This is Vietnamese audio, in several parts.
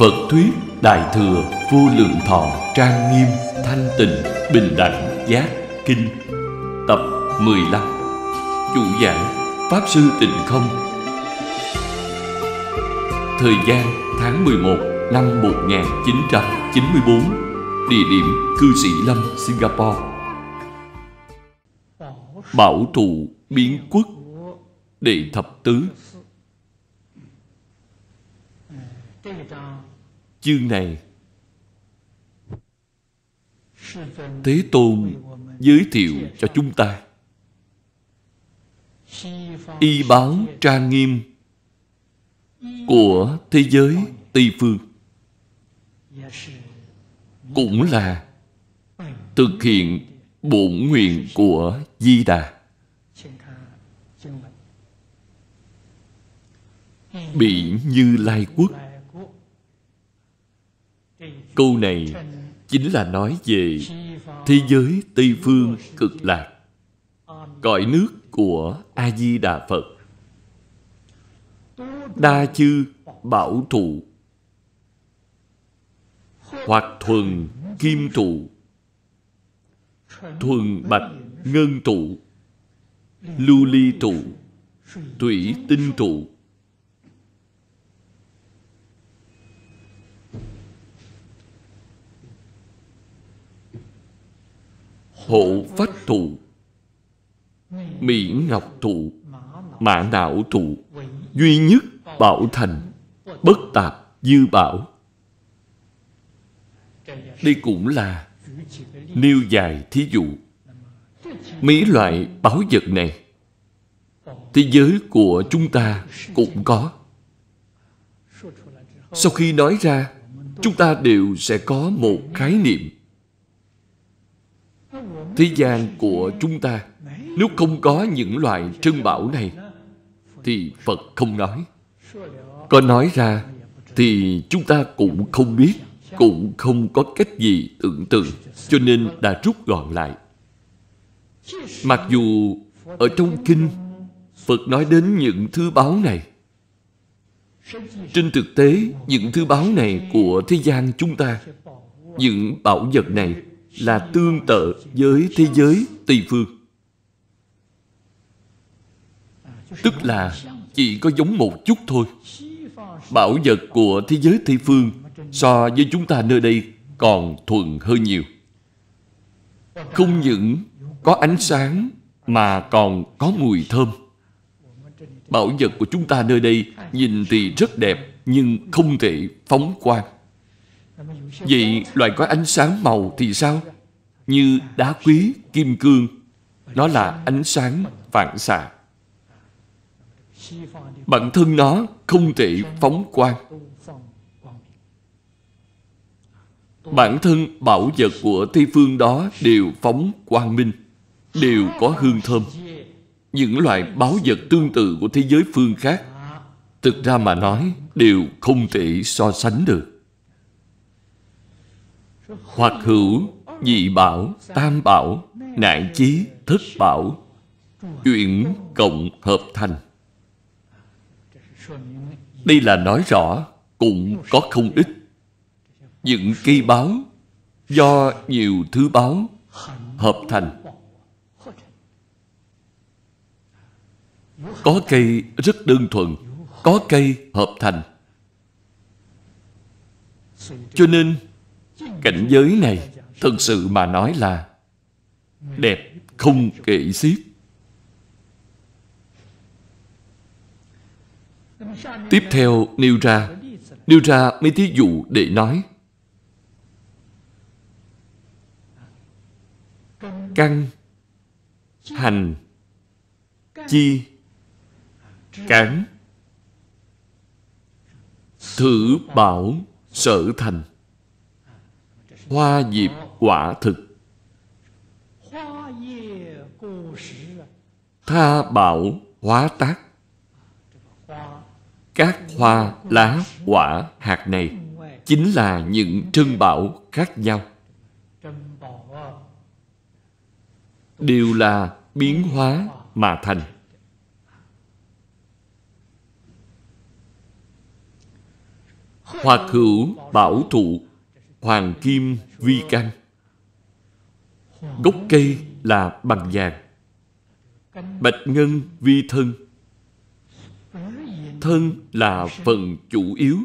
Phật thuyết Đại Thừa Vô Lượng Thọ Trang Nghiêm Thanh Tịnh Bình Đẳng Giác Kinh Tập 15 Chủ giảng Pháp Sư Tịnh Không Thời gian tháng 11 năm 1994 Địa điểm Cư Sĩ Lâm, Singapore Bảo thụ biến quốc Đệ thập tứ chương này Thế Tôn giới thiệu cho chúng ta Y báo trang nghiêm Của thế giới Tây Phương Cũng là Thực hiện bổn nguyện của Di Đà Bị Như Lai Quốc câu này chính là nói về thế giới tây phương cực lạc cõi nước của a di đà phật đa chư bảo thụ hoặc thuần kim trụ thuần bạch ngân trụ lưu ly trụ thủy tinh trụ hộ phách thụ mỹ ngọc thụ mã não thụ duy nhất bảo thành bất tạp dư bảo đây cũng là nêu dài thí dụ mấy loại bảo vật này thế giới của chúng ta cũng có sau khi nói ra chúng ta đều sẽ có một khái niệm Thế gian của chúng ta Nếu không có những loại trân bảo này Thì Phật không nói Có nói ra Thì chúng ta cũng không biết Cũng không có cách gì tưởng tượng Cho nên đã rút gọn lại Mặc dù ở trong kinh Phật nói đến những thứ báo này Trên thực tế Những thứ báo này của thế gian chúng ta Những bảo vật này là tương tự với thế giới Tây Phương. Tức là chỉ có giống một chút thôi. Bảo vật của thế giới Tây Phương so với chúng ta nơi đây còn thuận hơn nhiều. Không những có ánh sáng mà còn có mùi thơm. Bảo vật của chúng ta nơi đây nhìn thì rất đẹp nhưng không thể phóng quang. Vậy loại có ánh sáng màu thì sao? Như đá quý, kim cương Nó là ánh sáng vạn xạ Bản thân nó không thể phóng quang Bản thân bảo vật của Tây Phương đó đều phóng quang minh Đều có hương thơm Những loại báo vật tương tự của thế giới phương khác Thực ra mà nói đều không thể so sánh được hoặc hữu dị bảo tam bảo nạn chí thất bảo chuyển cộng hợp thành đây là nói rõ cũng có không ít những cây báo do nhiều thứ báo hợp thành có cây rất đơn thuần có cây hợp thành cho nên Cảnh giới này Thực sự mà nói là Đẹp không kể xiết Tiếp theo nêu ra Nêu ra mấy thí dụ để nói Căn Hành Chi Cán Thử bảo sở thành hoa diệp quả thực tha bảo hóa tác các hoa lá quả hạt này chính là những trân bảo khác nhau đều là biến hóa mà thành hoặc hữu bảo thụ hoàng kim vi căn gốc cây là bằng vàng bạch ngân vi thân thân là phần chủ yếu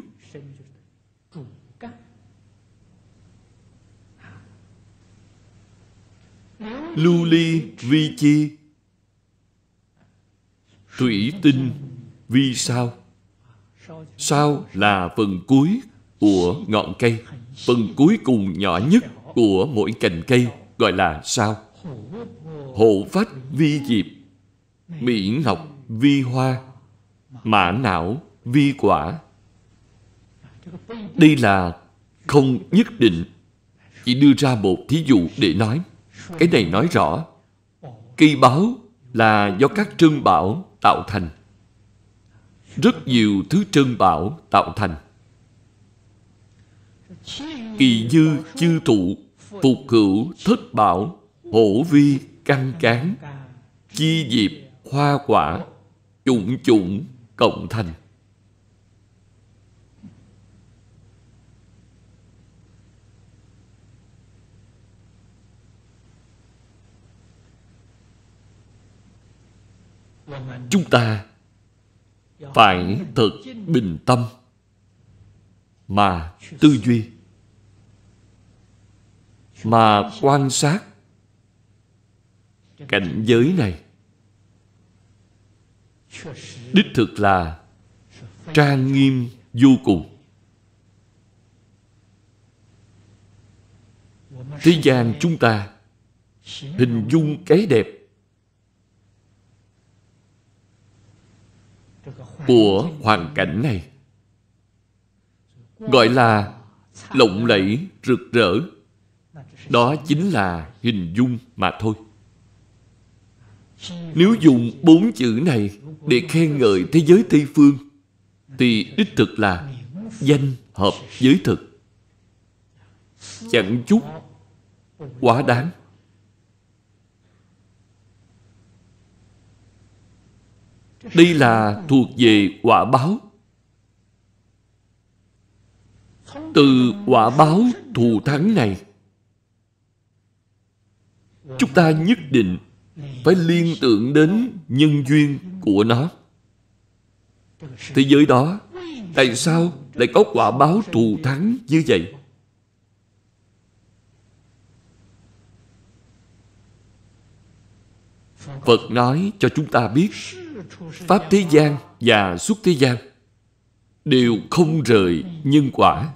lưu ly vi chi thủy tinh vi sao sao là phần cuối của ngọn cây phần cuối cùng nhỏ nhất của mỗi cành cây gọi là sao hộ phách vi diệp mỹ ngọc vi hoa mã não vi quả đây là không nhất định chỉ đưa ra một thí dụ để nói cái này nói rõ cây báo là do các trơn bảo tạo thành rất nhiều thứ trơn bảo tạo thành kỳ dư chư thụ phục hữu thất bảo hổ vi căn cán chi diệp hoa quả chủng chủng cộng thành chúng ta phải thật bình tâm mà tư duy mà quan sát cảnh giới này đích thực là trang nghiêm vô cùng thế gian chúng ta hình dung cái đẹp của hoàn cảnh này gọi là lộng lẫy rực rỡ đó chính là hình dung mà thôi. Nếu dùng bốn chữ này để khen ngợi thế giới Tây Phương, thì đích thực là danh hợp giới thực. Chẳng chút quá đáng. Đây là thuộc về quả báo Từ quả báo thù thắng này chúng ta nhất định phải liên tưởng đến nhân duyên của nó thế giới đó tại sao lại có quả báo thù thắng như vậy phật nói cho chúng ta biết pháp thế gian và xuất thế gian đều không rời nhân quả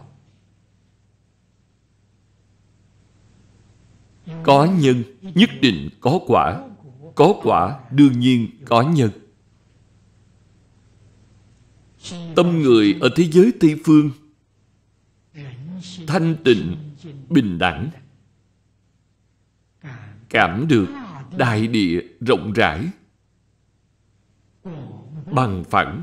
Có nhân nhất định có quả Có quả đương nhiên có nhân Tâm người ở thế giới Tây Phương Thanh tịnh, bình đẳng Cảm được đại địa rộng rãi Bằng phẳng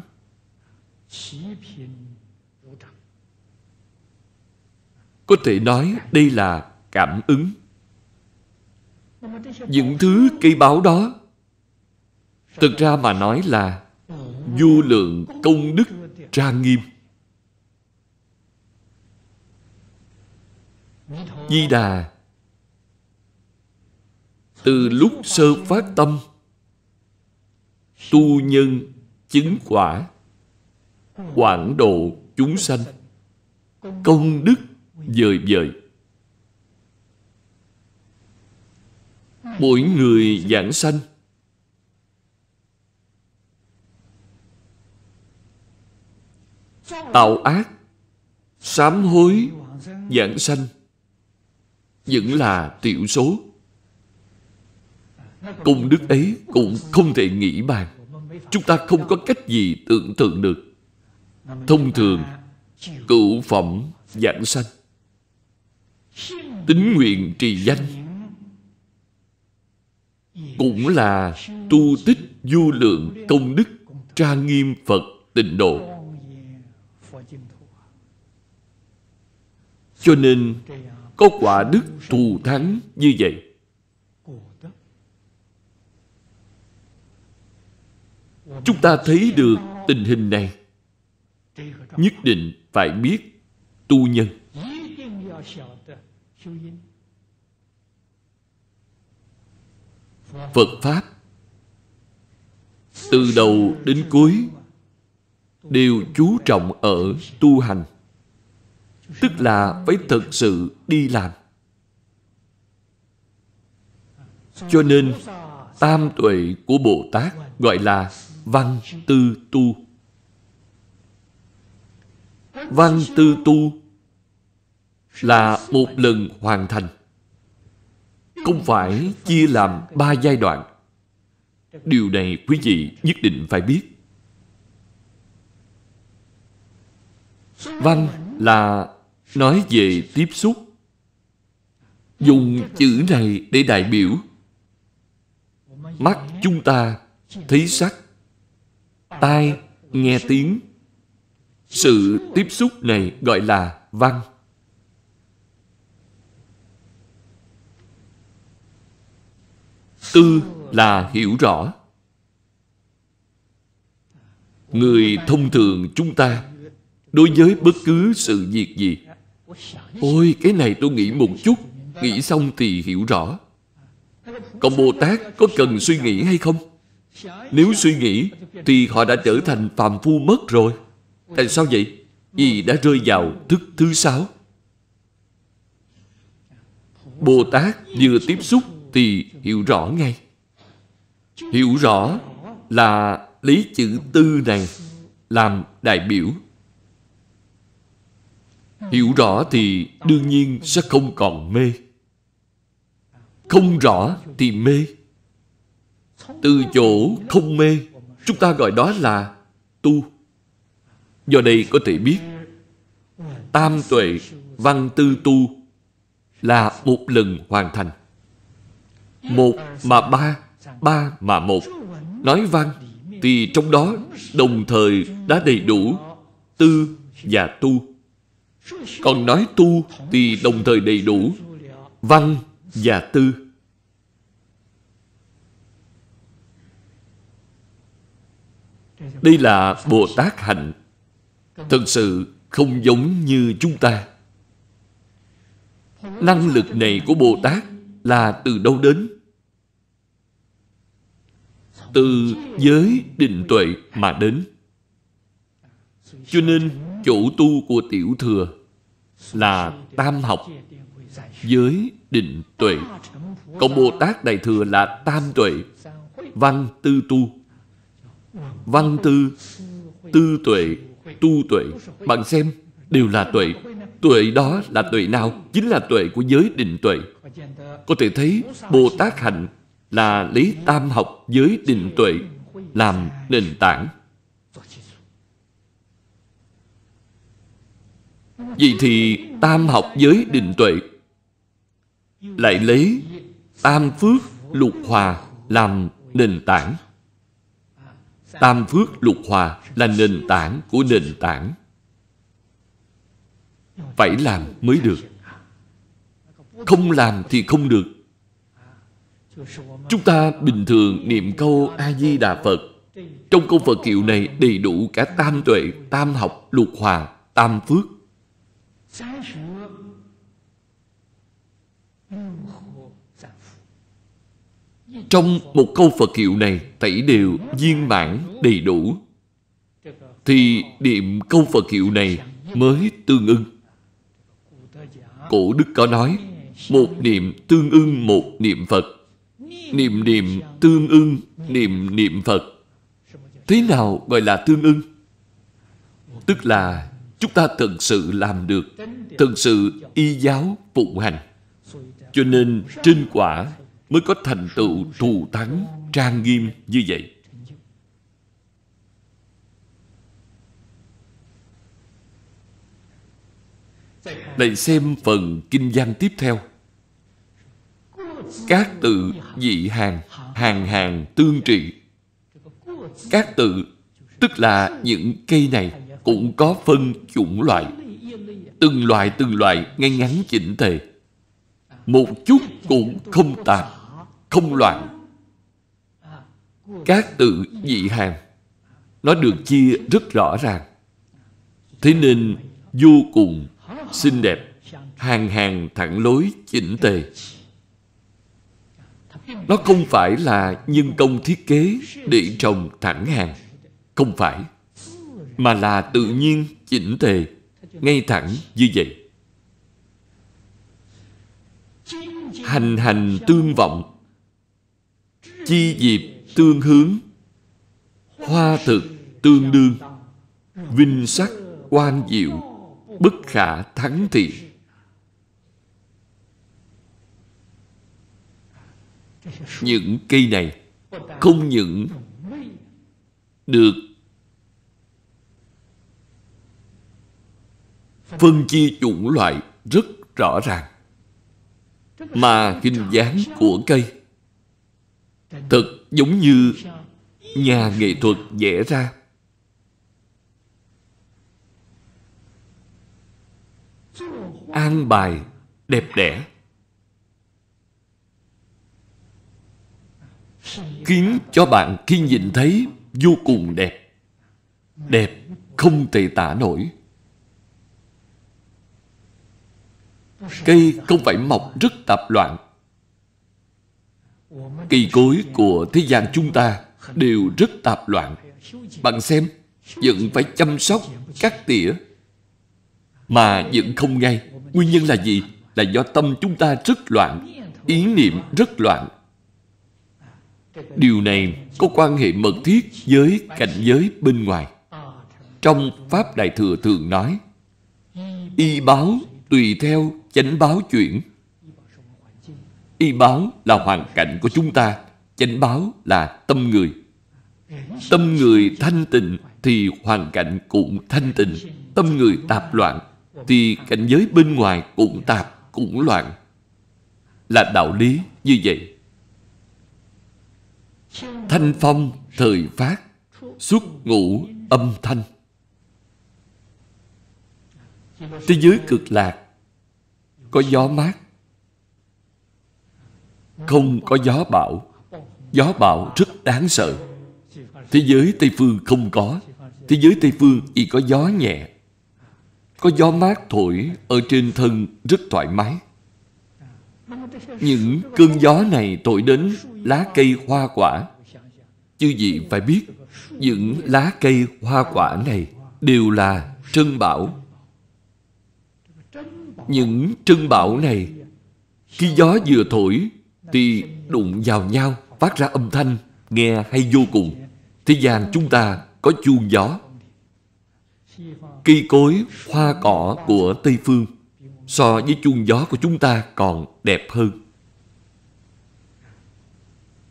Có thể nói đây là cảm ứng những thứ cây báo đó thực ra mà nói là vô lượng công đức trang nghiêm di đà từ lúc sơ phát tâm tu nhân chứng quả quảng độ chúng sanh công đức dời dời mỗi người giảng sanh tạo ác sám hối giảng sanh vẫn là tiểu số công đức ấy cũng không thể nghĩ bàn chúng ta không có cách gì tưởng tượng được thông thường cựu phẩm giảng sanh tính nguyện trì danh cũng là tu tích du lượng công đức trang nghiêm Phật tịnh độ. Cho nên có quả đức thù thắng như vậy. Chúng ta thấy được tình hình này Nhất định phải biết tu nhân Phật Pháp Từ đầu đến cuối Đều chú trọng ở tu hành Tức là phải thật sự đi làm Cho nên Tam tuệ của Bồ Tát gọi là Văn Tư Tu Văn Tư Tu là một lần hoàn thành không phải chia làm ba giai đoạn điều này quý vị nhất định phải biết văn là nói về tiếp xúc dùng chữ này để đại biểu mắt chúng ta thấy sắc tai nghe tiếng sự tiếp xúc này gọi là văn tư là hiểu rõ người thông thường chúng ta đối với bất cứ sự việc gì ôi cái này tôi nghĩ một chút nghĩ xong thì hiểu rõ còn bồ tát có cần suy nghĩ hay không nếu suy nghĩ thì họ đã trở thành phàm phu mất rồi tại sao vậy vì đã rơi vào thức thứ sáu bồ tát vừa tiếp xúc thì hiểu rõ ngay hiểu rõ là lấy chữ tư này làm đại biểu hiểu rõ thì đương nhiên sẽ không còn mê không rõ thì mê từ chỗ không mê chúng ta gọi đó là tu do đây có thể biết tam tuệ văn tư tu là một lần hoàn thành một mà ba, ba mà một. Nói văn thì trong đó đồng thời đã đầy đủ tư và tu. Còn nói tu thì đồng thời đầy đủ văn và tư. Đây là Bồ Tát hạnh Thật sự không giống như chúng ta Năng lực này của Bồ Tát Là từ đâu đến từ giới định tuệ mà đến. Cho nên, chủ tu của tiểu thừa là tam học, giới, định, tuệ. còn Bồ Tát Đại Thừa là tam tuệ, văn, tư, tu. Văn, tư, tư tuệ, tu tuệ. Bạn xem, đều là tuệ. Tuệ đó là tuệ nào? Chính là tuệ của giới định tuệ. Có thể thấy Bồ Tát hạnh là lý tam học dưới định tuệ làm nền tảng. Vậy thì tam học giới định tuệ Lại lấy tam phước lục hòa làm nền tảng Tam phước lục hòa là nền tảng của nền tảng Phải làm mới được Không làm thì không được Chúng ta bình thường niệm câu A-di-đà Phật Trong câu Phật kiệu này đầy đủ cả tam tuệ, tam học, lục hòa, tam phước Trong một câu Phật hiệu này Tẩy đều viên mãn đầy đủ Thì niệm câu Phật hiệu này Mới tương ưng Cổ Đức có nói Một niệm tương ưng một niệm Phật niệm niệm tương ưng niệm niệm phật thế nào gọi là tương ưng tức là chúng ta thực sự làm được thực sự y giáo phụng hành cho nên trên quả mới có thành tựu thù thắng trang nghiêm như vậy lại xem phần kinh văn tiếp theo các từ dị hàng, hàng hàng tương trị. Các tự, tức là những cây này cũng có phân chủng loại. Từng loại từng loại ngay ngắn chỉnh tề. Một chút cũng không tạp, không loạn. Các tự dị hàng, nó được chia rất rõ ràng. Thế nên vô cùng xinh đẹp, hàng hàng thẳng lối chỉnh tề. Nó không phải là nhân công thiết kế để trồng thẳng hàng. Không phải. Mà là tự nhiên, chỉnh tề, ngay thẳng như vậy. Hành hành tương vọng, chi diệp tương hướng, hoa thực tương đương, vinh sắc quan diệu, bất khả thắng thiện những cây này không những được phân chia chủng loại rất rõ ràng mà hình dáng của cây thật giống như nhà nghệ thuật vẽ ra an bài đẹp đẽ khiến cho bạn khi nhìn thấy vô cùng đẹp đẹp không thể tả nổi cây không phải mọc rất tạp loạn cây cối của thế gian chúng ta đều rất tạp loạn bạn xem vẫn phải chăm sóc cắt tỉa mà vẫn không ngay nguyên nhân là gì là do tâm chúng ta rất loạn ý niệm rất loạn điều này có quan hệ mật thiết với cảnh giới bên ngoài trong pháp đại thừa thường nói y báo tùy theo chánh báo chuyển y báo là hoàn cảnh của chúng ta chánh báo là tâm người tâm người thanh tịnh thì hoàn cảnh cũng thanh tịnh tâm người tạp loạn thì cảnh giới bên ngoài cũng tạp cũng loạn là đạo lý như vậy Thanh phong thời phát Xuất ngũ âm thanh Thế giới cực lạc Có gió mát Không có gió bão Gió bão rất đáng sợ Thế giới Tây Phương không có Thế giới Tây Phương chỉ có gió nhẹ Có gió mát thổi Ở trên thân rất thoải mái những cơn gió này thổi đến lá cây hoa quả Chư vị phải biết Những lá cây hoa quả này Đều là trân bảo Những trân bảo này Khi gió vừa thổi Thì đụng vào nhau Phát ra âm thanh Nghe hay vô cùng Thế gian chúng ta có chuông gió Cây cối hoa cỏ của Tây Phương so với chuông gió của chúng ta còn đẹp hơn.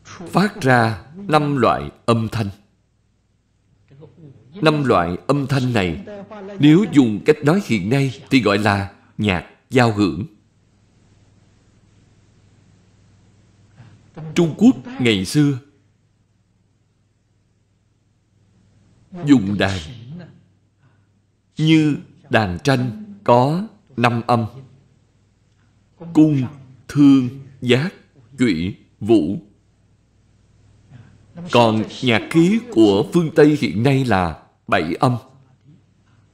Phát ra năm loại âm thanh. Năm loại âm thanh này nếu dùng cách nói hiện nay thì gọi là nhạc giao hưởng. Trung Quốc ngày xưa dùng đàn như đàn tranh có năm âm cung thương giác quỷ vũ còn nhạc khí của phương tây hiện nay là bảy âm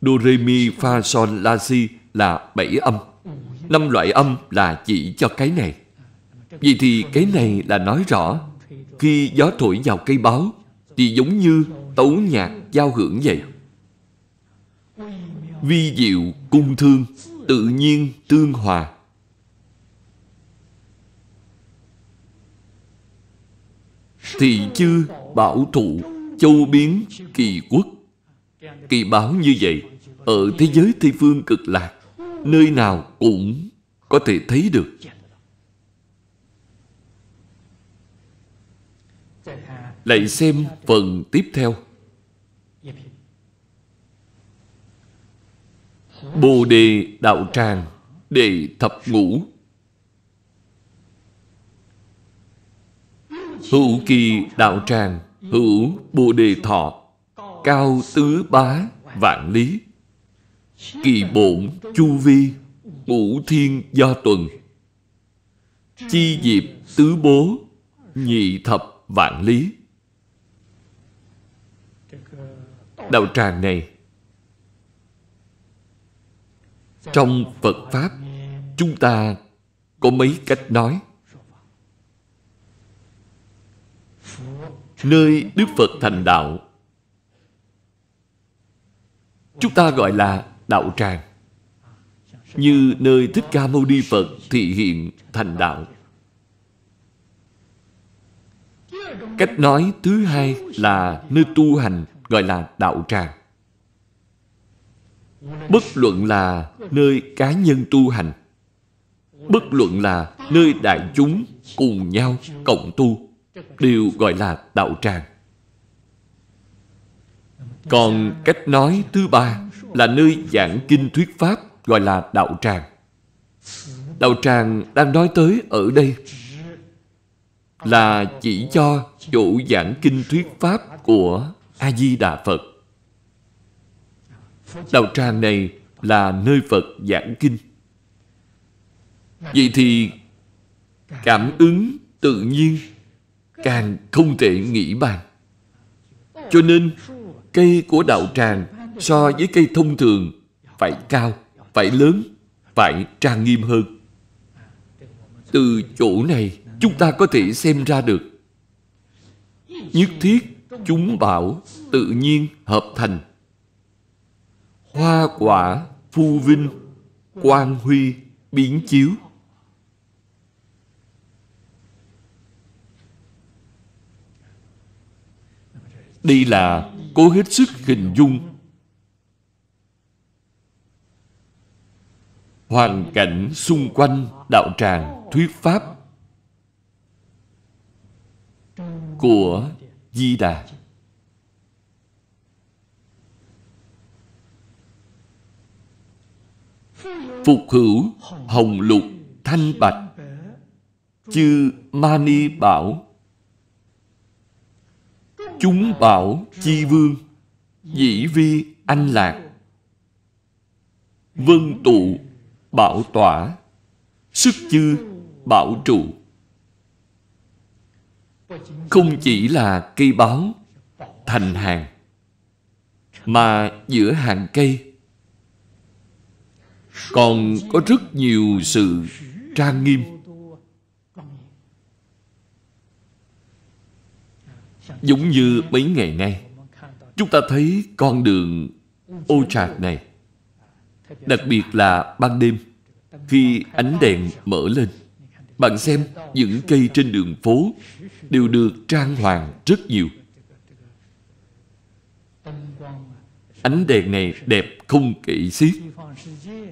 do re mi fa sol la si là bảy âm năm loại âm là chỉ cho cái này Vậy thì cái này là nói rõ Khi gió thổi vào cây báo Thì giống như tấu nhạc giao hưởng vậy Vi diệu cung thương tự nhiên tương hòa thì chư bảo thụ châu biến kỳ quốc kỳ báo như vậy ở thế giới tây phương cực lạc nơi nào cũng có thể thấy được lại xem phần tiếp theo Bồ đề đạo tràng Đệ thập ngũ Hữu kỳ đạo tràng Hữu bồ đề thọ Cao tứ bá vạn lý Kỳ bổn chu vi Ngũ thiên do tuần Chi diệp tứ bố Nhị thập vạn lý Đạo tràng này trong phật pháp chúng ta có mấy cách nói nơi đức phật thành đạo chúng ta gọi là đạo tràng như nơi thích ca mâu ni phật thị hiện thành đạo cách nói thứ hai là nơi tu hành gọi là đạo tràng Bất luận là nơi cá nhân tu hành Bất luận là nơi đại chúng cùng nhau cộng tu Đều gọi là đạo tràng Còn cách nói thứ ba Là nơi giảng kinh thuyết pháp Gọi là đạo tràng Đạo tràng đang nói tới ở đây Là chỉ cho chỗ giảng kinh thuyết pháp của A-di-đà Phật Đạo tràng này là nơi Phật giảng kinh. Vậy thì cảm ứng tự nhiên càng không thể nghĩ bàn. Cho nên cây của đạo tràng so với cây thông thường phải cao, phải lớn, phải trang nghiêm hơn. Từ chỗ này chúng ta có thể xem ra được. Nhất thiết chúng bảo tự nhiên hợp thành hoa quả phu vinh quang huy biến chiếu đây là cố hết sức hình dung hoàn cảnh xung quanh đạo tràng thuyết pháp của di đà Phục hữu hồng lục thanh bạch Chư Mani bảo Chúng bảo chi vương Dĩ vi anh lạc Vân tụ bảo tỏa Sức chư bảo trụ Không chỉ là cây báo thành hàng Mà giữa hàng cây còn có rất nhiều sự trang nghiêm giống như mấy ngày nay chúng ta thấy con đường ô trạc này đặc biệt là ban đêm khi ánh đèn mở lên bạn xem những cây trên đường phố đều được trang hoàng rất nhiều ánh đèn này đẹp không kỵ xiết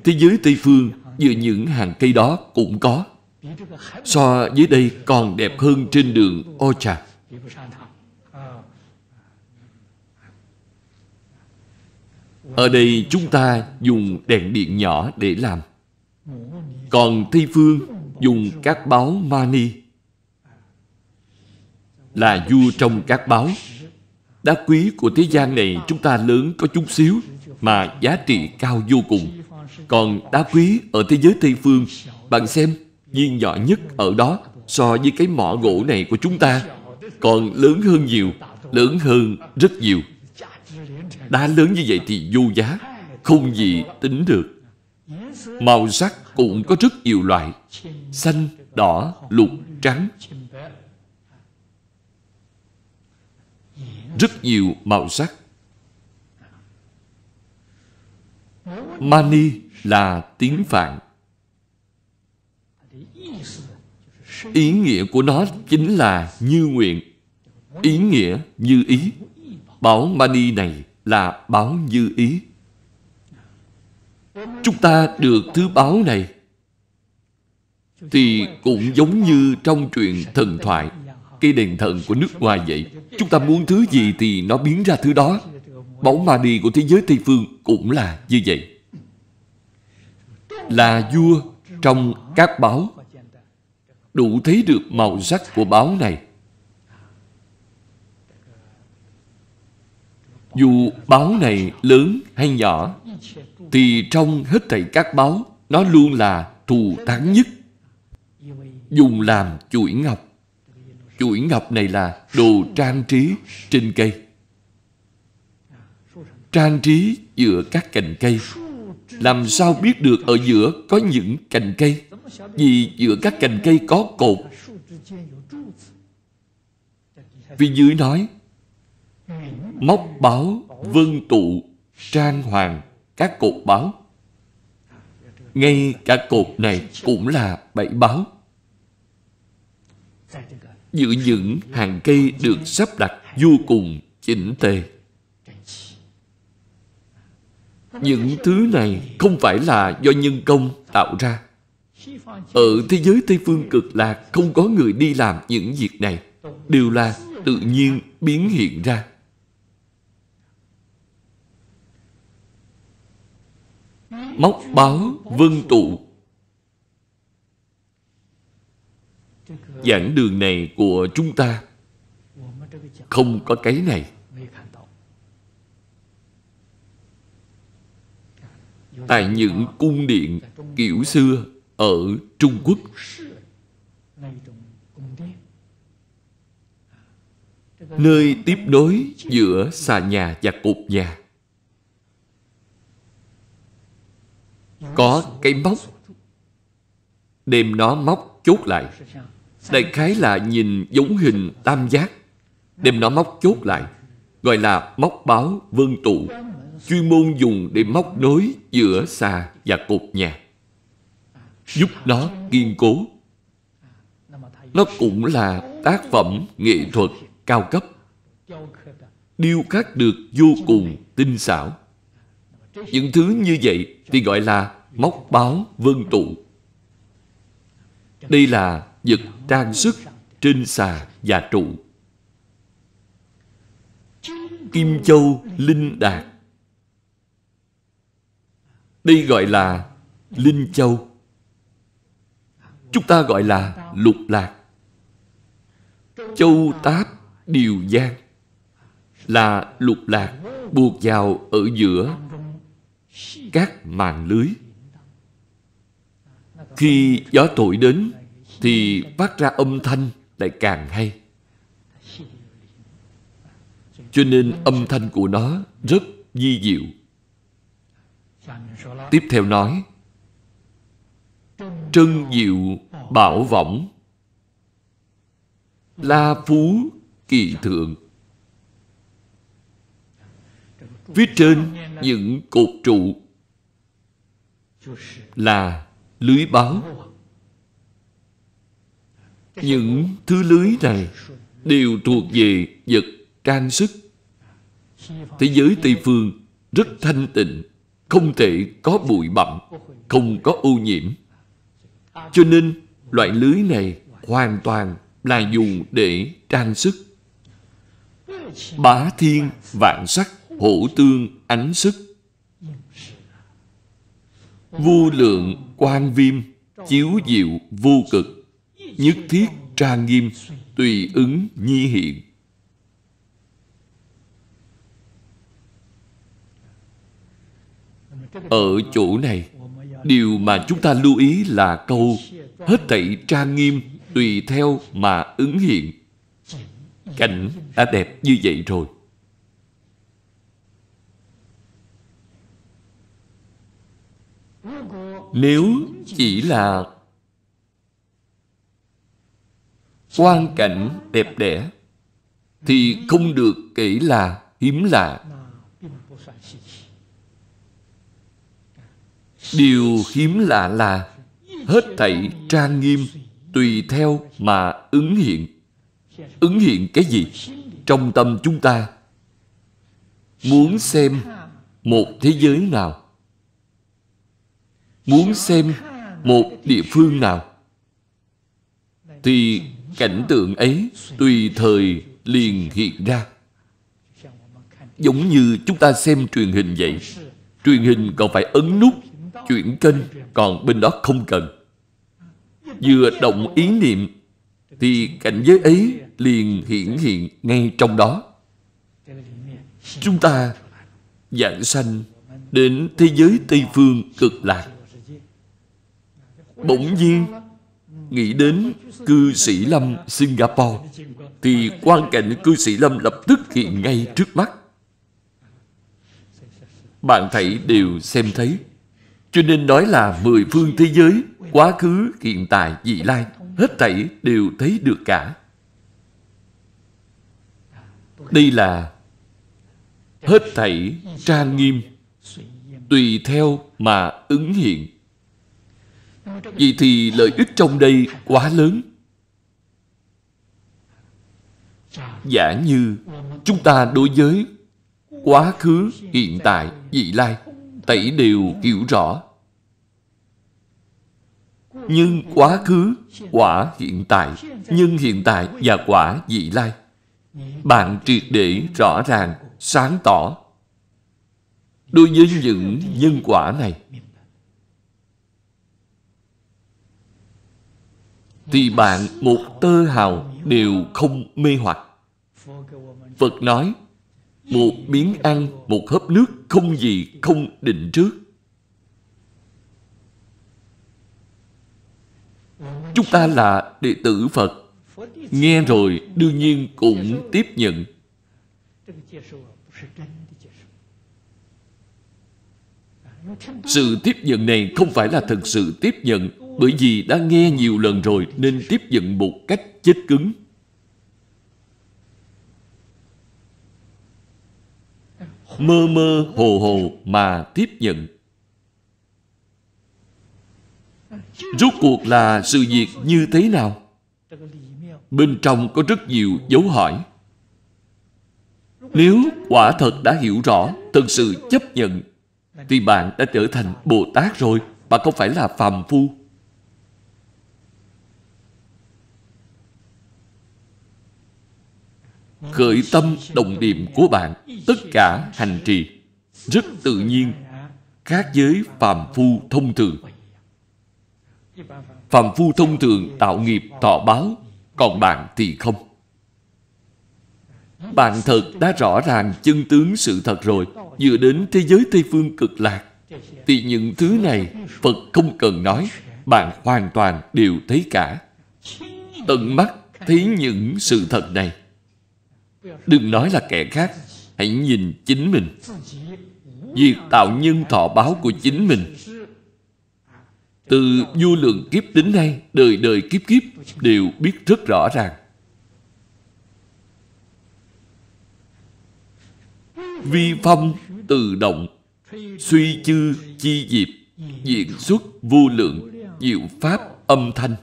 Thế giới Tây Phương Giữa những hàng cây đó cũng có So với đây còn đẹp hơn trên đường Ocha Ở đây chúng ta dùng đèn điện nhỏ để làm Còn Tây Phương dùng các báo mani Là vua trong các báo Đá quý của thế gian này chúng ta lớn có chút xíu mà giá trị cao vô cùng. Còn đá quý ở thế giới Tây Phương, bạn xem, viên nhỏ nhất ở đó so với cái mỏ gỗ này của chúng ta còn lớn hơn nhiều, lớn hơn rất nhiều. Đá lớn như vậy thì vô giá, không gì tính được. Màu sắc cũng có rất nhiều loại, xanh, đỏ, lục, trắng. Rất nhiều màu sắc. Mani là tiếng Phạn Ý nghĩa của nó chính là như nguyện Ý nghĩa như ý Bảo Mani này là báo như ý Chúng ta được thứ báo này Thì cũng giống như trong truyện thần thoại Cây đèn thần của nước ngoài vậy Chúng ta muốn thứ gì thì nó biến ra thứ đó Bóng ma đi của thế giới Tây Phương cũng là như vậy. Là vua trong các báo. Đủ thấy được màu sắc của báo này. Dù báo này lớn hay nhỏ, thì trong hết thảy các báo, nó luôn là thù thắng nhất. Dùng làm chuỗi ngọc. Chuỗi ngọc này là đồ trang trí trên cây trang trí giữa các cành cây làm sao biết được ở giữa có những cành cây vì giữa các cành cây có cột vì dưới nói móc báo vân tụ trang hoàng các cột báo ngay cả cột này cũng là bảy báo giữa những hàng cây được sắp đặt vô cùng chỉnh tề những thứ này không phải là do nhân công tạo ra ở thế giới tây phương cực lạc không có người đi làm những việc này đều là tự nhiên biến hiện ra móc báo vân tụ giảng đường này của chúng ta không có cái này tại những cung điện kiểu xưa ở Trung Quốc. Nơi tiếp nối giữa xà nhà và cột nhà. Có cái móc đem nó móc chốt lại. Đại khái là nhìn giống hình tam giác, đem nó móc chốt lại, gọi là móc báo vương tụ chuyên môn dùng để móc nối giữa xà và cột nhà giúp nó kiên cố nó cũng là tác phẩm nghệ thuật cao cấp điêu khắc được vô cùng tinh xảo những thứ như vậy thì gọi là móc báo vân tụ đây là vật trang sức trên xà và trụ kim châu linh đạt đây gọi là Linh Châu Chúng ta gọi là lục lạc Châu Táp Điều Giang Là lục lạc buộc vào ở giữa các màn lưới khi gió thổi đến thì phát ra âm thanh lại càng hay cho nên âm thanh của nó rất vi diệu Tiếp theo nói Trân diệu bảo võng La phú kỳ thượng Phía trên những cột trụ Là lưới báo Những thứ lưới này Đều thuộc về vật trang sức Thế giới Tây Phương rất thanh tịnh không thể có bụi bặm không có ô nhiễm cho nên loại lưới này hoàn toàn là dùng để trang sức bá thiên vạn sắc hổ tương ánh sức vô lượng quan viêm chiếu diệu vô cực nhất thiết trang nghiêm tùy ứng nhi hiện ở chỗ này điều mà chúng ta lưu ý là câu hết thảy trang nghiêm tùy theo mà ứng hiện cảnh đã đẹp như vậy rồi nếu chỉ là quan cảnh đẹp đẽ thì không được kể là hiếm lạ Điều hiếm lạ là hết thảy trang nghiêm tùy theo mà ứng hiện. Ứng hiện cái gì? Trong tâm chúng ta muốn xem một thế giới nào, muốn xem một địa phương nào, thì cảnh tượng ấy tùy thời liền hiện ra. Giống như chúng ta xem truyền hình vậy, truyền hình còn phải ấn nút chuyển kênh còn bên đó không cần vừa động ý niệm thì cảnh giới ấy liền hiển hiện ngay trong đó chúng ta dạng sanh đến thế giới tây phương cực lạc bỗng nhiên nghĩ đến cư sĩ lâm singapore thì quan cảnh cư sĩ lâm lập tức hiện ngay trước mắt bạn thấy đều xem thấy cho nên nói là mười phương thế giới, quá khứ, hiện tại, vị lai, hết thảy đều thấy được cả. Đây là hết thảy trang nghiêm tùy theo mà ứng hiện. vì thì lợi ích trong đây quá lớn. Giả như chúng ta đối với quá khứ, hiện tại, vị lai tẩy đều hiểu rõ nhưng quá khứ quả hiện tại nhưng hiện tại và quả vị lai bạn triệt để rõ ràng sáng tỏ đối với những nhân quả này thì bạn một tơ hào đều không mê hoặc phật nói một miếng ăn, một hớp nước không gì không định trước. Chúng ta là đệ tử Phật, nghe rồi đương nhiên cũng tiếp nhận. Sự tiếp nhận này không phải là thật sự tiếp nhận Bởi vì đã nghe nhiều lần rồi Nên tiếp nhận một cách chết cứng mơ mơ hồ hồ mà tiếp nhận rốt cuộc là sự việc như thế nào bên trong có rất nhiều dấu hỏi nếu quả thật đã hiểu rõ thực sự chấp nhận thì bạn đã trở thành bồ tát rồi bạn không phải là phàm phu khởi tâm đồng niệm của bạn tất cả hành trì rất tự nhiên khác với phàm phu thông thường phàm phu thông thường tạo nghiệp thọ báo còn bạn thì không bạn thật đã rõ ràng chân tướng sự thật rồi vừa đến thế giới tây phương cực lạc thì những thứ này phật không cần nói bạn hoàn toàn đều thấy cả tận mắt thấy những sự thật này Đừng nói là kẻ khác Hãy nhìn chính mình Việc tạo nhân thọ báo của chính mình Từ vô lượng kiếp đến nay Đời đời kiếp kiếp Đều biết rất rõ ràng Vi phong tự động Suy chư chi diệp Diện xuất vô lượng Diệu pháp âm thanh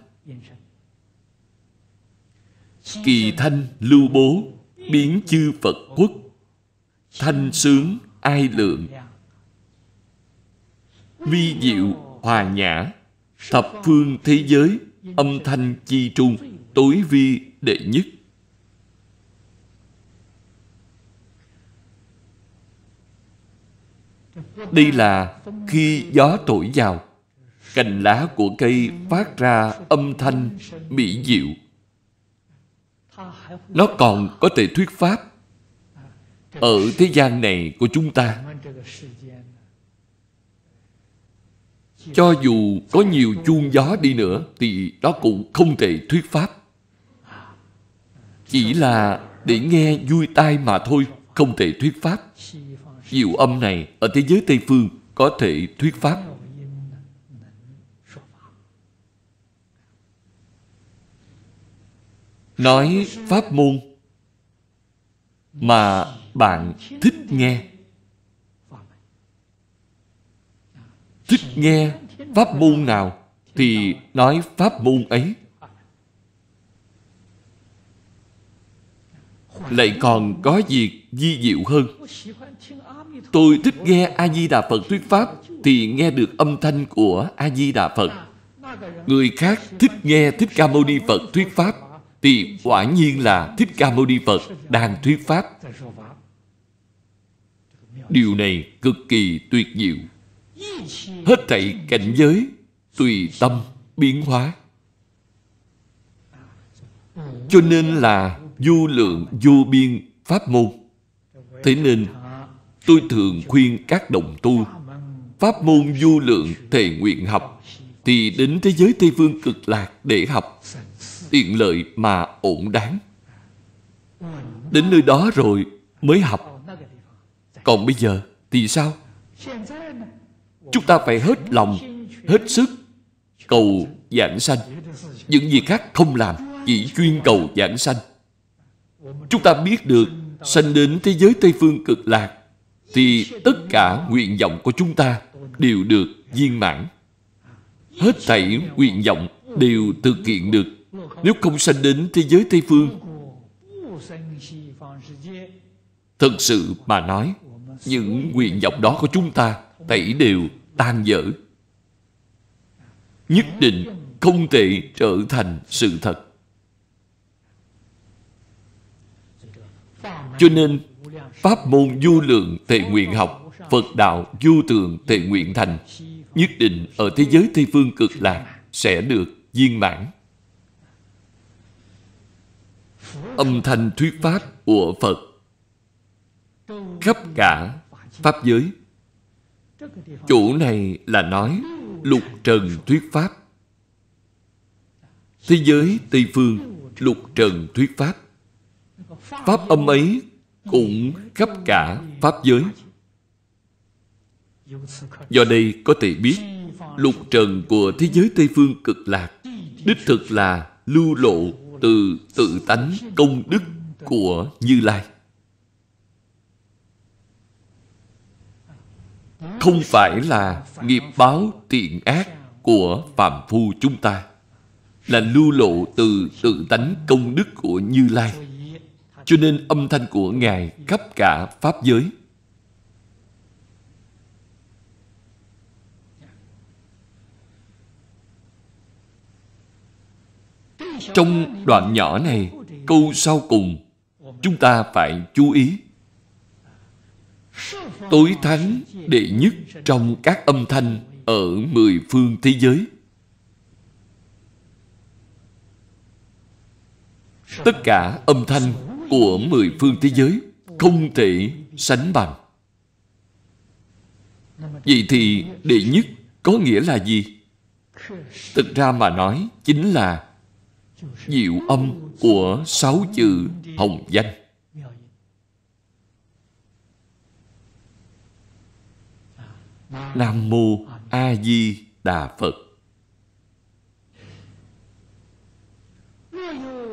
Kỳ thanh lưu bố biến chư Phật quốc thanh sướng ai lượng vi diệu hòa nhã thập phương thế giới âm thanh chi trung tối vi đệ nhất đây là khi gió thổi vào cành lá của cây phát ra âm thanh mỹ diệu nó còn có thể thuyết pháp ở thế gian này của chúng ta cho dù có nhiều chuông gió đi nữa thì đó cũng không thể thuyết pháp chỉ là để nghe vui tai mà thôi không thể thuyết pháp diệu âm này ở thế giới tây phương có thể thuyết pháp nói pháp môn mà bạn thích nghe thích nghe pháp môn nào thì nói pháp môn ấy lại còn có việc di diệu hơn tôi thích nghe a di đà phật thuyết pháp thì nghe được âm thanh của a di đà phật người khác thích nghe thích ca mâu ni phật thuyết pháp thì quả nhiên là Thích Ca Mâu Ni Phật đang thuyết Pháp. Điều này cực kỳ tuyệt diệu. Hết thảy cảnh giới, tùy tâm, biến hóa. Cho nên là du lượng, du biên, pháp môn. Thế nên tôi thường khuyên các đồng tu pháp môn du lượng thề nguyện học thì đến thế giới Tây Phương cực lạc để học tiện lợi mà ổn đáng đến nơi đó rồi mới học còn bây giờ thì sao chúng ta phải hết lòng hết sức cầu giảng sanh những gì khác không làm chỉ chuyên cầu giảng sanh chúng ta biết được sanh đến thế giới tây phương cực lạc thì tất cả nguyện vọng của chúng ta đều được viên mãn hết thảy nguyện vọng đều thực hiện được nếu không sanh đến thế giới Tây Phương Thật sự mà nói Những nguyện vọng đó của chúng ta tẩy đều tan dở Nhất định không thể trở thành sự thật Cho nên Pháp môn du lượng tệ nguyện học Phật đạo du tường tệ nguyện thành Nhất định ở thế giới Tây Phương cực lạc Sẽ được viên mãn âm thanh thuyết pháp của Phật khắp cả Pháp giới. Chủ này là nói lục trần thuyết pháp. Thế giới Tây Phương lục trần thuyết pháp. Pháp âm ấy cũng khắp cả Pháp giới. Do đây có thể biết lục trần của thế giới Tây Phương cực lạc đích thực là lưu lộ từ tự tánh công đức của Như Lai. Không phải là nghiệp báo thiện ác của phạm phu chúng ta là lưu lộ từ tự tánh công đức của Như Lai. Cho nên âm thanh của Ngài khắp cả Pháp giới. Trong đoạn nhỏ này Câu sau cùng Chúng ta phải chú ý Tối thắng đệ nhất Trong các âm thanh Ở mười phương thế giới Tất cả âm thanh của mười phương thế giới không thể sánh bằng. Vậy thì đệ nhất có nghĩa là gì? Thực ra mà nói chính là diệu âm của sáu chữ hồng danh nam mô a di đà phật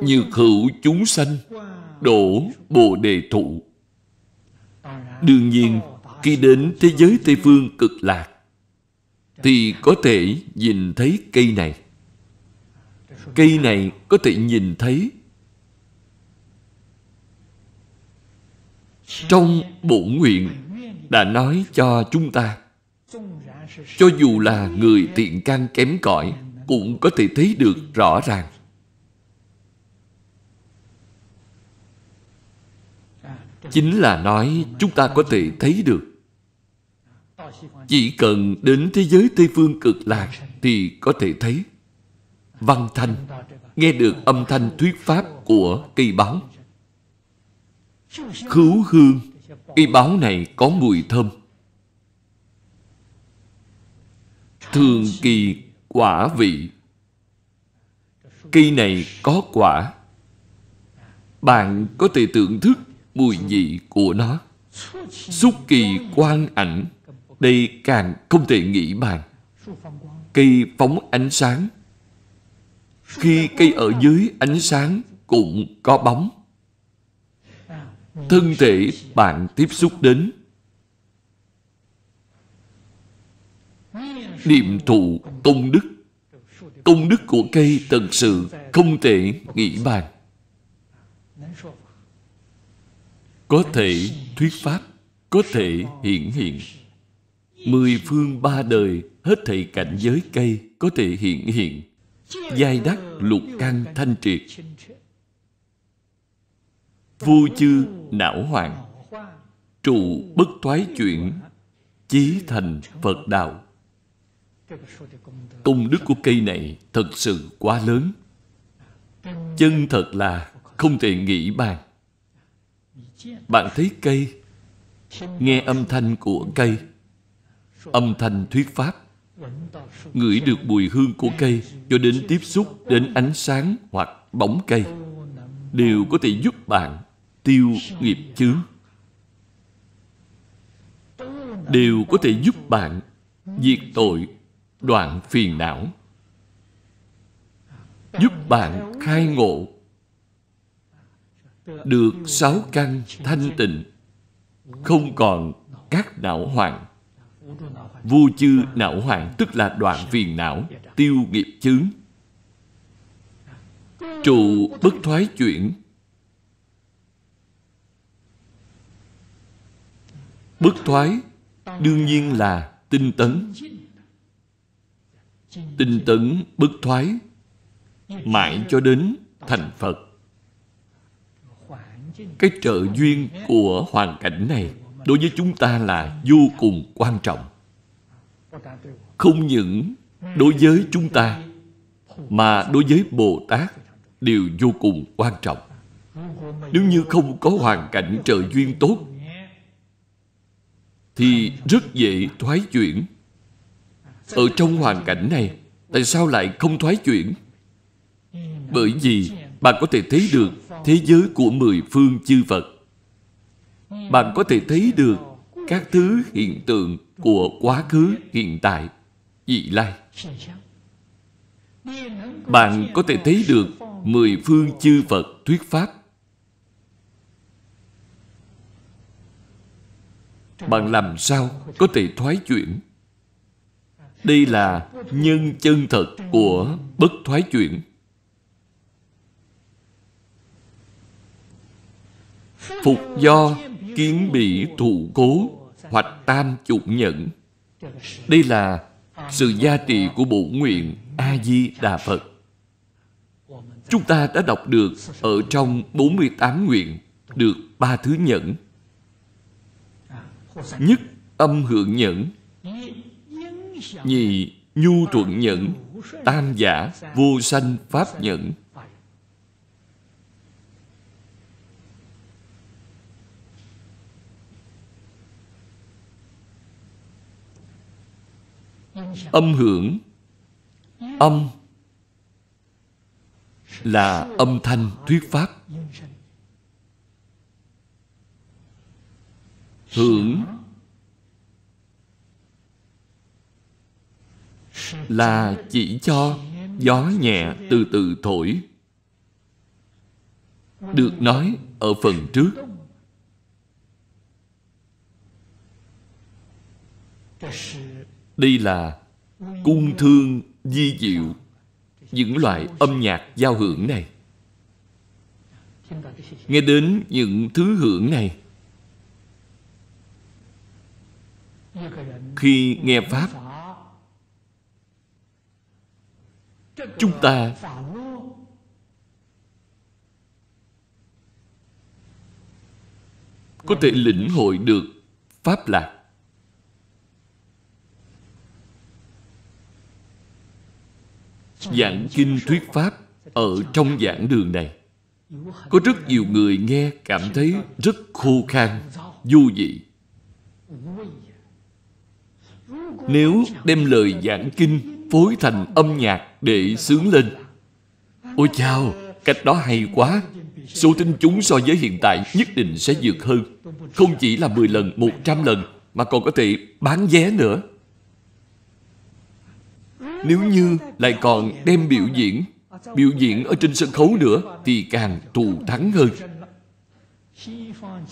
như khẩu chúng sanh đổ bồ đề thụ đương nhiên khi đến thế giới tây phương cực lạc thì có thể nhìn thấy cây này cây này có thể nhìn thấy trong bổn nguyện đã nói cho chúng ta cho dù là người tiện căn kém cỏi cũng có thể thấy được rõ ràng chính là nói chúng ta có thể thấy được chỉ cần đến thế giới tây phương cực lạc thì có thể thấy văn thanh nghe được âm thanh thuyết pháp của cây báo khứu hương cây báo này có mùi thơm thường kỳ quả vị cây này có quả bạn có thể tưởng thức mùi vị của nó xúc kỳ quang ảnh đây càng không thể nghĩ bàn cây phóng ánh sáng khi cây ở dưới ánh sáng cũng có bóng Thân thể bạn tiếp xúc đến Niệm thụ công đức Công đức của cây thật sự không thể nghĩ bàn Có thể thuyết pháp Có thể hiển hiện Mười phương ba đời Hết thảy cảnh giới cây Có thể hiện hiện giai đắc lục căn thanh triệt vô chư não hoàng trụ bất thoái chuyển chí thành phật đạo công đức của cây này thật sự quá lớn chân thật là không thể nghĩ bàn bạn thấy cây nghe âm thanh của cây âm thanh thuyết pháp ngửi được mùi hương của cây cho đến tiếp xúc đến ánh sáng hoặc bóng cây đều có thể giúp bạn tiêu nghiệp chướng đều có thể giúp bạn diệt tội đoạn phiền não giúp bạn khai ngộ được sáu căn thanh tịnh không còn các đạo hoàng Vô chư não hoạn tức là đoạn phiền não, tiêu nghiệp chướng. Trụ bất thoái chuyển. Bất thoái đương nhiên là tinh tấn. Tinh tấn bất thoái mãi cho đến thành Phật. Cái trợ duyên của hoàn cảnh này đối với chúng ta là vô cùng quan trọng không những đối với chúng ta mà đối với bồ tát đều vô cùng quan trọng nếu như không có hoàn cảnh trợ duyên tốt thì rất dễ thoái chuyển ở trong hoàn cảnh này tại sao lại không thoái chuyển bởi vì bạn có thể thấy được thế giới của mười phương chư phật bạn có thể thấy được các thứ hiện tượng của quá khứ, hiện tại, vị lai. Bạn có thể thấy được mười phương chư Phật thuyết Pháp. Bạn làm sao có thể thoái chuyển? Đây là nhân chân thật của bất thoái chuyển. Phục do kiến bị thụ cố hoặc tam chủng nhẫn đây là sự gia trì của bổ nguyện a di đà phật chúng ta đã đọc được ở trong 48 nguyện được ba thứ nhẫn nhất âm hưởng nhẫn nhị nhu thuận nhẫn tam giả vô sanh pháp nhẫn âm hưởng âm là âm thanh thuyết pháp hưởng là chỉ cho gió nhẹ từ từ thổi được nói ở phần trước đây là cung thương di diệu những loại âm nhạc giao hưởng này nghe đến những thứ hưởng này khi nghe pháp chúng ta có thể lĩnh hội được pháp lạc giảng kinh thuyết pháp ở trong giảng đường này có rất nhiều người nghe cảm thấy rất khô khan vô vị nếu đem lời giảng kinh phối thành âm nhạc để sướng lên ôi chao cách đó hay quá số tin chúng so với hiện tại nhất định sẽ vượt hơn không chỉ là 10 lần 100 lần mà còn có thể bán vé nữa nếu như lại còn đem biểu diễn Biểu diễn ở trên sân khấu nữa Thì càng thù thắng hơn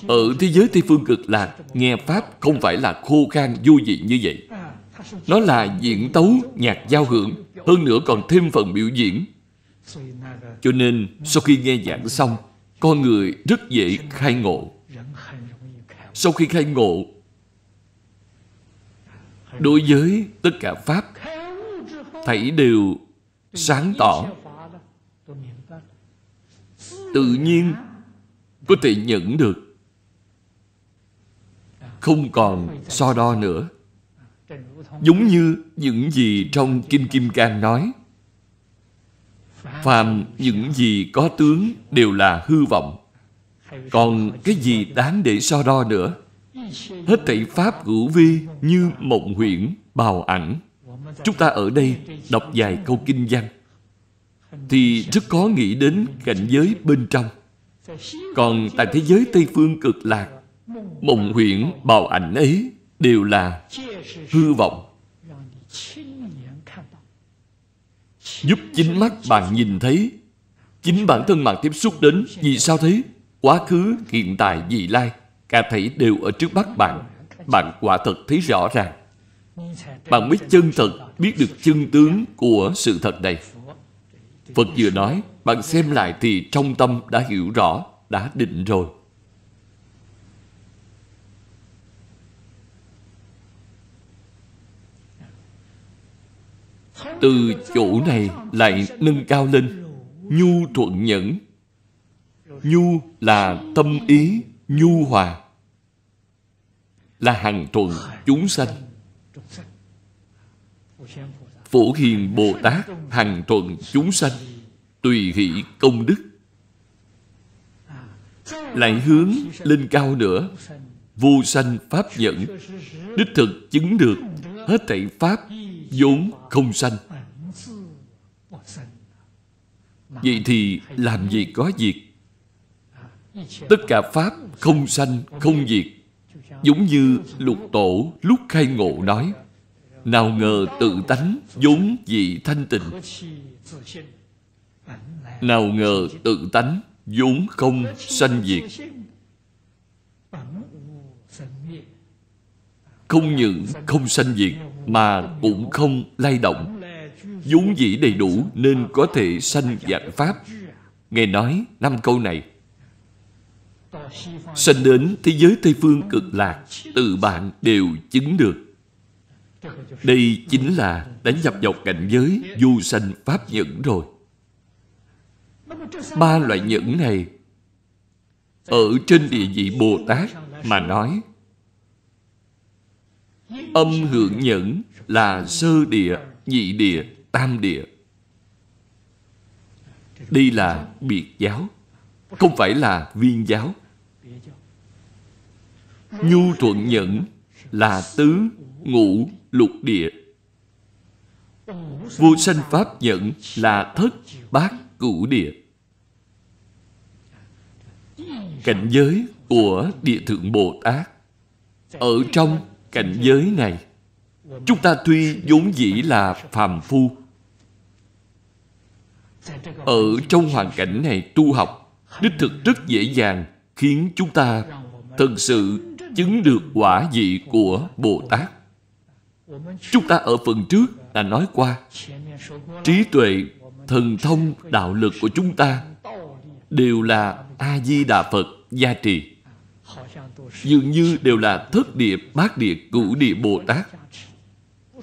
Ở thế giới Tây Phương cực lạc Nghe Pháp không phải là khô khan vô vị như vậy Nó là diễn tấu, nhạc giao hưởng Hơn nữa còn thêm phần biểu diễn Cho nên sau khi nghe giảng xong Con người rất dễ khai ngộ Sau khi khai ngộ Đối với tất cả Pháp thảy đều sáng tỏ tự nhiên có thể nhận được không còn so đo nữa giống như những gì trong kim kim cang nói phàm những gì có tướng đều là hư vọng còn cái gì đáng để so đo nữa hết thảy pháp hữu vi như mộng huyễn bào ảnh chúng ta ở đây đọc vài câu kinh văn thì rất khó nghĩ đến cảnh giới bên trong còn tại thế giới tây phương cực lạc mộng huyễn bào ảnh ấy đều là hư vọng giúp chính mắt bạn nhìn thấy chính bản thân bạn tiếp xúc đến vì sao thế quá khứ hiện tại vị lai cả thảy đều ở trước mắt bạn bạn quả thật thấy rõ ràng bạn mới chân thật biết được chân tướng của sự thật này phật vừa nói bạn xem lại thì trong tâm đã hiểu rõ đã định rồi từ chỗ này lại nâng cao lên nhu thuận nhẫn nhu là tâm ý nhu hòa là hàng thuận chúng sanh Phổ Hiền Bồ Tát hằng thuận chúng sanh Tùy hỷ công đức Lại hướng lên cao nữa Vô sanh Pháp nhẫn Đích thực chứng được Hết thảy Pháp vốn không sanh Vậy thì làm gì có việc Tất cả Pháp không sanh không diệt Giống như lục tổ lúc khai ngộ nói nào ngờ tự tánh vốn dị thanh tịnh Nào ngờ tự tánh vốn không sanh diệt Không những không sanh diệt Mà cũng không lay động vốn dĩ đầy đủ nên có thể sanh dạng pháp Nghe nói năm câu này sanh đến thế giới tây phương cực lạc từ bạn đều chứng được đây chính là đã nhập vào cảnh giới du sanh pháp nhẫn rồi. Ba loại nhẫn này ở trên địa vị Bồ Tát mà nói âm hưởng nhẫn là sơ địa, nhị địa, tam địa. Đây là biệt giáo, không phải là viên giáo. Nhu thuận nhẫn là tứ, ngũ, lục địa vô sanh pháp nhận là thất bát cửu địa cảnh giới của địa thượng bồ tát ở trong cảnh giới này chúng ta tuy vốn dĩ là phàm phu ở trong hoàn cảnh này tu học đích thực rất dễ dàng khiến chúng ta thật sự chứng được quả vị của bồ tát Chúng ta ở phần trước đã nói qua Trí tuệ, thần thông, đạo lực của chúng ta Đều là A-di-đà Phật gia trì Dường như đều là thất địa, bát địa, cửu địa Bồ Tát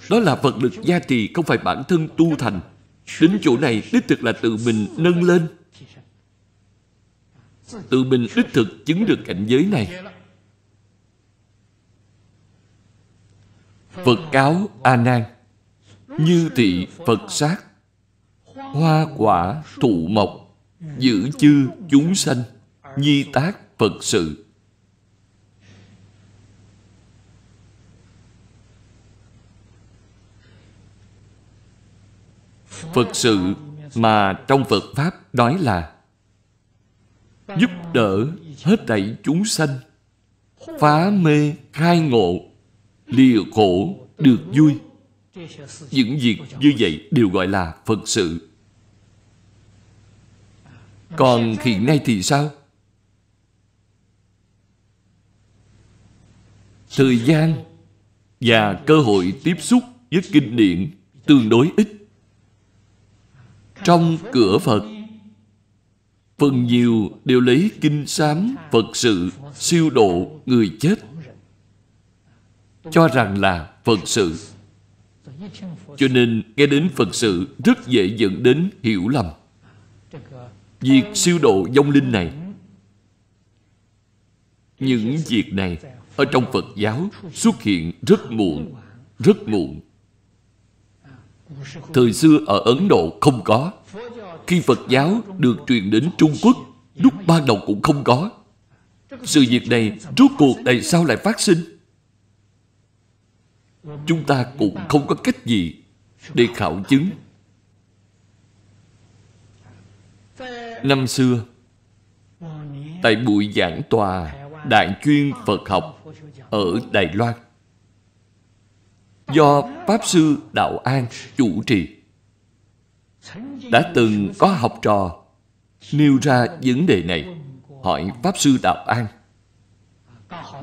Đó là Phật lực gia trì không phải bản thân tu thành Đến chỗ này đích thực là tự mình nâng lên Tự mình đích thực chứng được cảnh giới này Phật cáo A Nan như thị Phật sát hoa quả thụ mộc giữ chư chúng sanh nhi tác Phật sự Phật sự mà trong Phật Pháp nói là giúp đỡ hết đẩy chúng sanh phá mê khai ngộ lìa khổ được vui những việc như vậy đều gọi là phật sự còn hiện nay thì sao thời gian và cơ hội tiếp xúc với kinh điển tương đối ít trong cửa phật phần nhiều đều lấy kinh sám phật sự siêu độ người chết cho rằng là phật sự cho nên nghe đến phật sự rất dễ dẫn đến hiểu lầm việc siêu độ vong linh này những việc này ở trong phật giáo xuất hiện rất muộn rất muộn thời xưa ở ấn độ không có khi phật giáo được truyền đến trung quốc lúc ban đầu cũng không có sự việc này rốt cuộc tại sao lại phát sinh chúng ta cũng không có cách gì để khảo chứng năm xưa tại buổi giảng tòa đại chuyên phật học ở đài loan do pháp sư đạo an chủ trì đã từng có học trò nêu ra vấn đề này hỏi pháp sư đạo an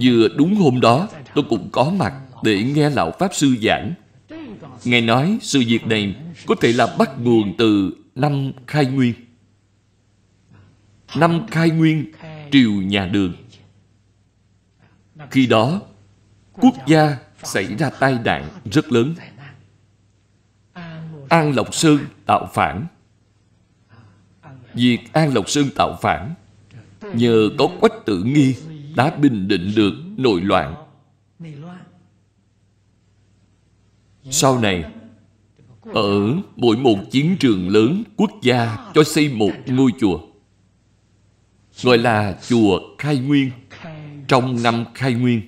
vừa đúng hôm đó tôi cũng có mặt để nghe lão pháp sư giảng ngài nói sự việc này có thể là bắt nguồn từ năm khai nguyên năm khai nguyên triều nhà đường khi đó quốc gia xảy ra tai nạn rất lớn an lộc sơn tạo phản việc an lộc sơn tạo phản nhờ có quách tử nghi đã bình định được nội loạn sau này ở mỗi một chiến trường lớn quốc gia cho xây một ngôi chùa gọi là chùa khai nguyên trong năm khai nguyên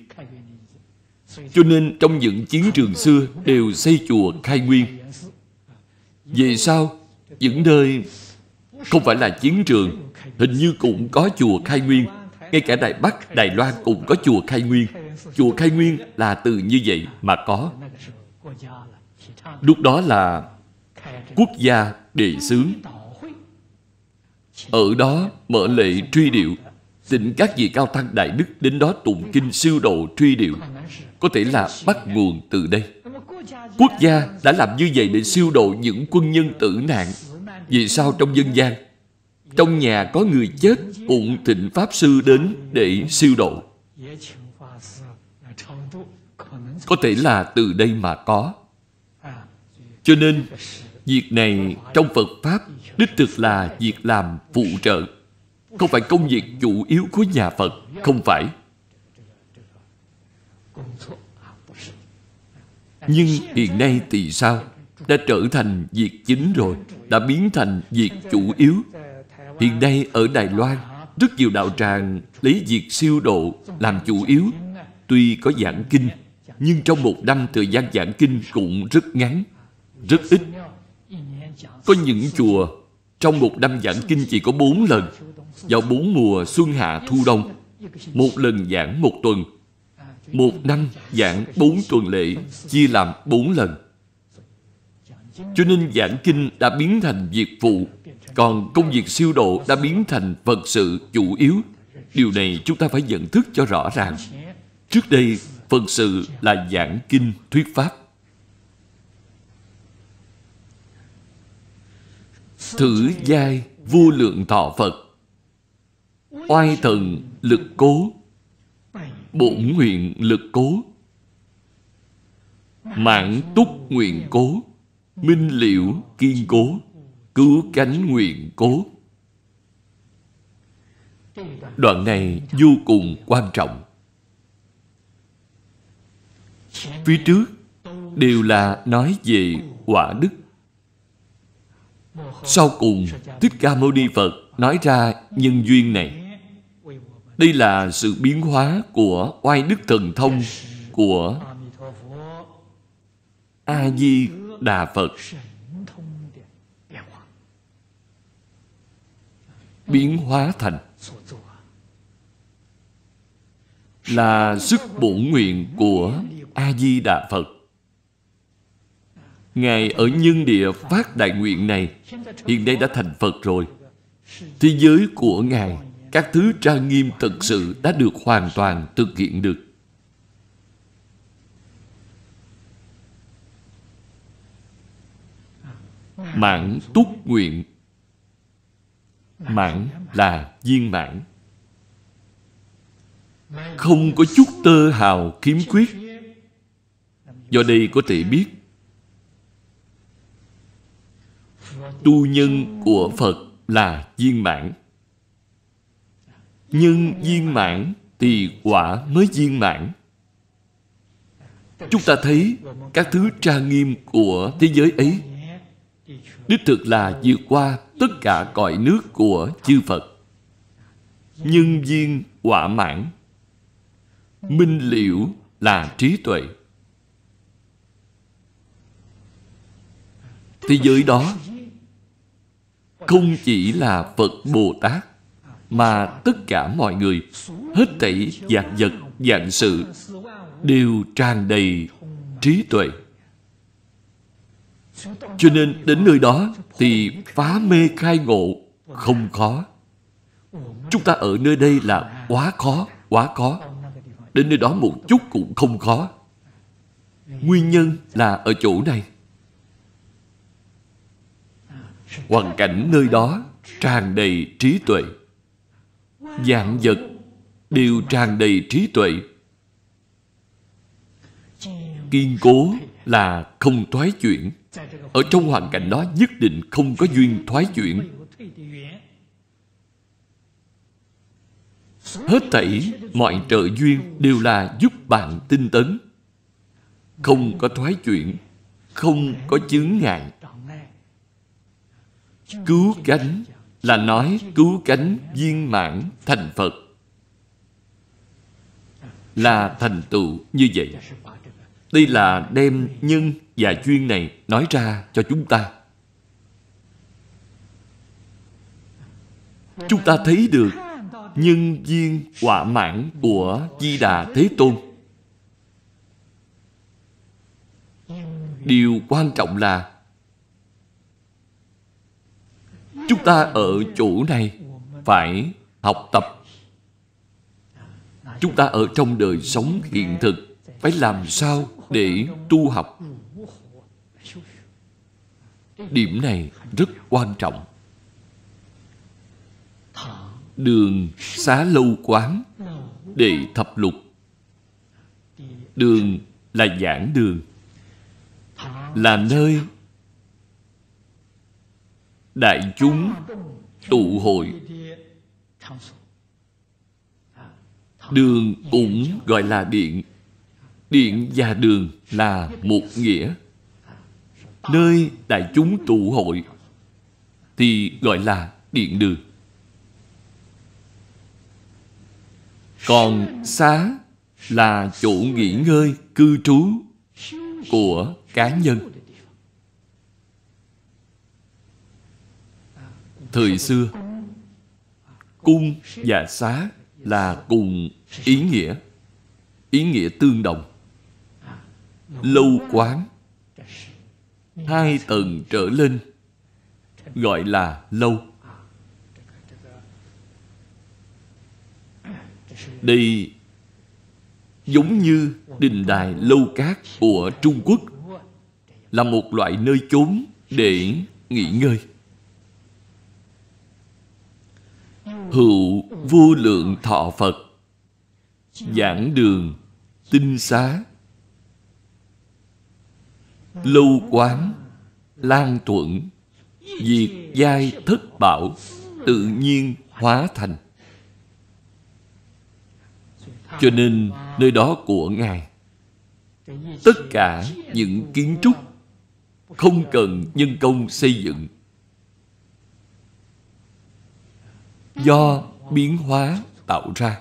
cho nên trong những chiến trường xưa đều xây chùa khai nguyên vì sao những nơi không phải là chiến trường hình như cũng có chùa khai nguyên ngay cả đài bắc đài loan cũng có chùa khai nguyên chùa khai nguyên là từ như vậy mà có Lúc đó là quốc gia đề xướng Ở đó mở lệ truy điệu Tịnh các vị cao tăng đại đức đến đó tụng kinh siêu độ truy điệu Có thể là bắt nguồn từ đây Quốc gia đã làm như vậy để siêu độ những quân nhân tử nạn Vì sao trong dân gian Trong nhà có người chết Phụng thịnh Pháp Sư đến để siêu độ có thể là từ đây mà có cho nên việc này trong phật pháp đích thực là việc làm phụ trợ không phải công việc chủ yếu của nhà phật không phải nhưng hiện nay thì sao đã trở thành việc chính rồi đã biến thành việc chủ yếu hiện nay ở đài loan rất nhiều đạo tràng lấy việc siêu độ làm chủ yếu tuy có giảng kinh nhưng trong một năm thời gian giảng kinh cũng rất ngắn, rất ít. Có những chùa trong một năm giảng kinh chỉ có bốn lần vào bốn mùa xuân hạ thu đông một lần giảng một tuần một năm giảng bốn tuần lễ chia làm bốn lần cho nên giảng kinh đã biến thành việc phụ còn công việc siêu độ đã biến thành vật sự chủ yếu điều này chúng ta phải nhận thức cho rõ ràng trước đây phần sự là giảng kinh thuyết pháp thử giai vô lượng thọ phật oai thần lực cố bổn nguyện lực cố mãn túc nguyện cố minh liễu kiên cố cứu cánh nguyện cố đoạn này vô cùng quan trọng Phía trước đều là nói về quả đức Sau cùng Thích Ca Mâu Ni Phật nói ra nhân duyên này Đây là sự biến hóa của oai đức thần thông Của A-di Đà Phật biến hóa thành là sức bổn nguyện của a di đà phật ngài ở nhân địa phát đại nguyện này hiện nay đã thành phật rồi thế giới của ngài các thứ trang nghiêm thật sự đã được hoàn toàn thực hiện được mãn túc nguyện mãn là viên mãn không có chút tơ hào khiếm khuyết do đây có thể biết tu nhân của phật là viên mãn nhưng viên mãn thì quả mới viên mãn chúng ta thấy các thứ tra nghiêm của thế giới ấy đích thực là vượt qua tất cả cõi nước của chư phật nhân viên quả mãn minh liễu là trí tuệ thế giới đó không chỉ là Phật Bồ Tát mà tất cả mọi người hết thảy dạng vật dạng sự đều tràn đầy trí tuệ cho nên đến nơi đó thì phá mê khai ngộ không khó chúng ta ở nơi đây là quá khó quá khó đến nơi đó một chút cũng không khó nguyên nhân là ở chỗ này hoàn cảnh nơi đó tràn đầy trí tuệ dạng vật đều tràn đầy trí tuệ kiên cố là không thoái chuyển ở trong hoàn cảnh đó nhất định không có duyên thoái chuyển hết thảy mọi trợ duyên đều là giúp bạn tinh tấn không có thoái chuyển không có chướng ngại cứu cánh là nói cứu cánh viên mãn thành Phật. Là thành tựu như vậy. Đây là đem nhân và duyên này nói ra cho chúng ta. Chúng ta thấy được nhân viên quả mãn của Di Đà Thế Tôn. Điều quan trọng là Chúng ta ở chỗ này phải học tập. Chúng ta ở trong đời sống hiện thực phải làm sao để tu học. Điểm này rất quan trọng. Đường xá lâu quán để thập lục. Đường là giảng đường, là nơi đại chúng tụ hội đường cũng gọi là điện điện và đường là một nghĩa nơi đại chúng tụ hội thì gọi là điện đường còn xá là chỗ nghỉ ngơi cư trú của cá nhân thời xưa cung và xá là cùng ý nghĩa ý nghĩa tương đồng lâu quán hai tầng trở lên gọi là lâu đây giống như đình đài lâu cát của trung quốc là một loại nơi chốn để nghỉ ngơi hữu vô lượng thọ Phật Giảng đường tinh xá Lâu quán Lan tuẩn Diệt giai thất bảo Tự nhiên hóa thành Cho nên nơi đó của Ngài Tất cả những kiến trúc Không cần nhân công xây dựng do biến hóa tạo ra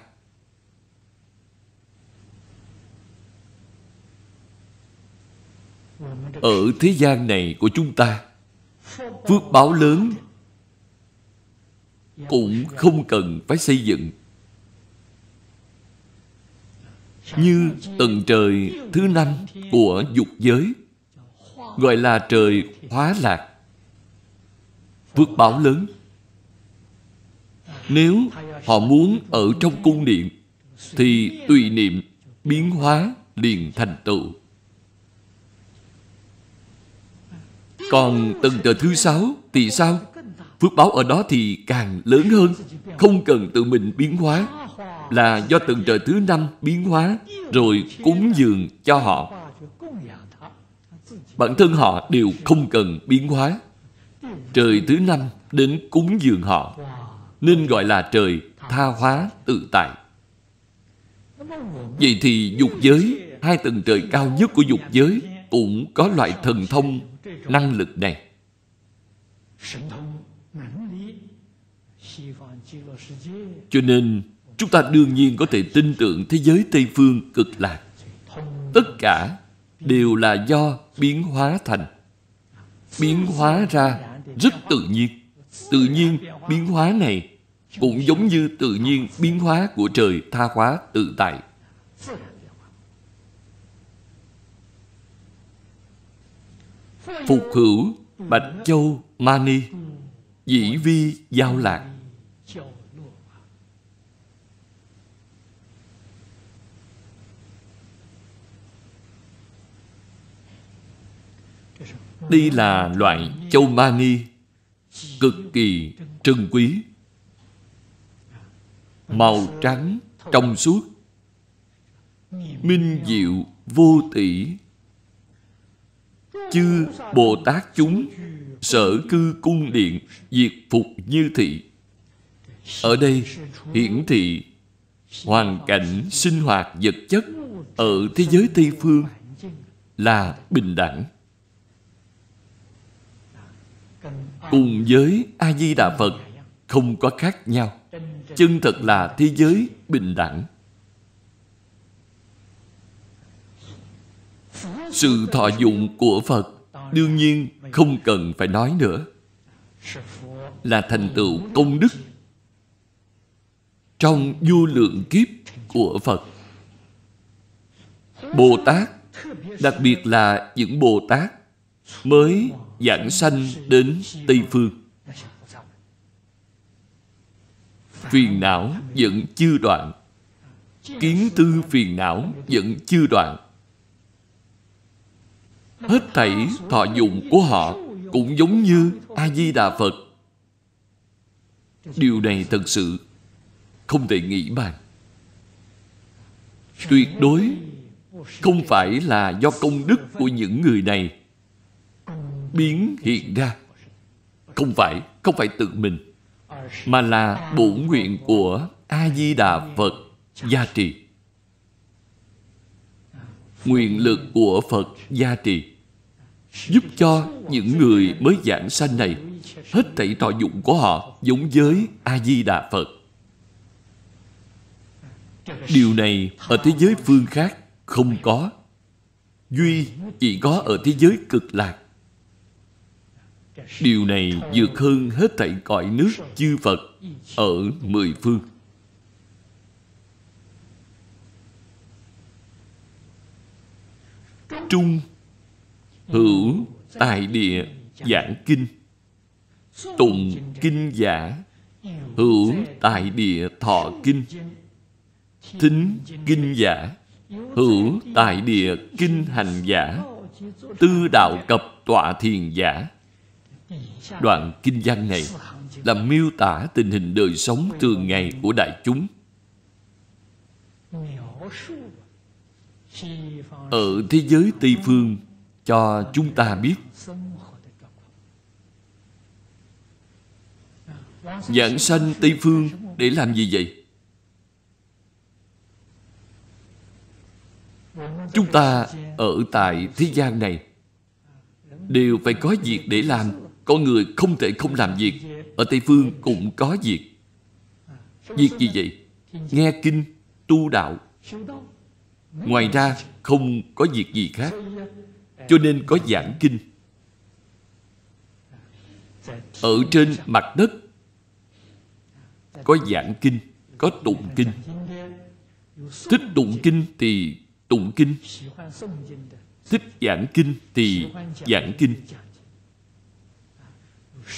ở thế gian này của chúng ta phước báo lớn cũng không cần phải xây dựng như tầng trời thứ năm của dục giới gọi là trời hóa lạc phước báo lớn nếu họ muốn ở trong cung điện Thì tùy niệm biến hóa liền thành tựu Còn tầng trời thứ sáu thì sao? Phước báo ở đó thì càng lớn hơn Không cần tự mình biến hóa Là do tầng trời thứ năm biến hóa Rồi cúng dường cho họ Bản thân họ đều không cần biến hóa Trời thứ năm đến cúng dường họ nên gọi là trời tha hóa tự tại vậy thì dục giới hai tầng trời cao nhất của dục giới cũng có loại thần thông năng lực này cho nên chúng ta đương nhiên có thể tin tưởng thế giới tây phương cực lạc tất cả đều là do biến hóa thành biến hóa ra rất tự nhiên Tự nhiên biến hóa này cũng giống như tự nhiên biến hóa của trời tha hóa tự tại. Phục hữu Bạch Châu Mani Dĩ vi giao lạc Đây là loại châu mani cực kỳ trân quý màu trắng trong suốt minh diệu vô tỷ chư bồ tát chúng sở cư cung điện diệt phục như thị ở đây hiển thị hoàn cảnh sinh hoạt vật chất ở thế giới tây phương là bình đẳng cùng với a di đà phật không có khác nhau chân thật là thế giới bình đẳng sự thọ dụng của phật đương nhiên không cần phải nói nữa là thành tựu công đức trong vô lượng kiếp của phật bồ tát đặc biệt là những bồ tát mới giảng sanh đến Tây Phương. Phiền não vẫn chưa đoạn. Kiến tư phiền não vẫn chưa đoạn. Hết thảy thọ dụng của họ cũng giống như A-di-đà Phật. Điều này thật sự không thể nghĩ bàn. Tuyệt đối không phải là do công đức của những người này biến hiện ra không phải không phải tự mình mà là bổn nguyện của a di đà phật gia trì nguyện lực của phật gia trì giúp cho những người mới giảng sanh này hết thảy thọ dụng của họ giống với a di đà phật điều này ở thế giới phương khác không có duy chỉ có ở thế giới cực lạc Điều này vượt hơn hết thảy cõi nước chư Phật ở mười phương. Trung hữu tài địa giảng kinh tụng kinh giả hữu tài địa thọ kinh thính kinh giả hữu tài địa kinh hành giả tư đạo cập tọa thiền giả Dạ. Đoạn kinh văn này dạ, là miêu tả tình hình đời sống thường ngày của đại chúng. Ở thế giới Tây Phương cho chúng ta biết Giảng sanh Tây Phương để làm gì vậy? Chúng ta ở tại thế gian này Đều phải có việc để làm con người không thể không làm việc Ở Tây Phương cũng có việc Việc gì vậy? Nghe kinh, tu đạo Ngoài ra không có việc gì khác Cho nên có giảng kinh Ở trên mặt đất Có giảng kinh Có tụng kinh Thích tụng kinh thì tụng kinh Thích giảng kinh thì giảng kinh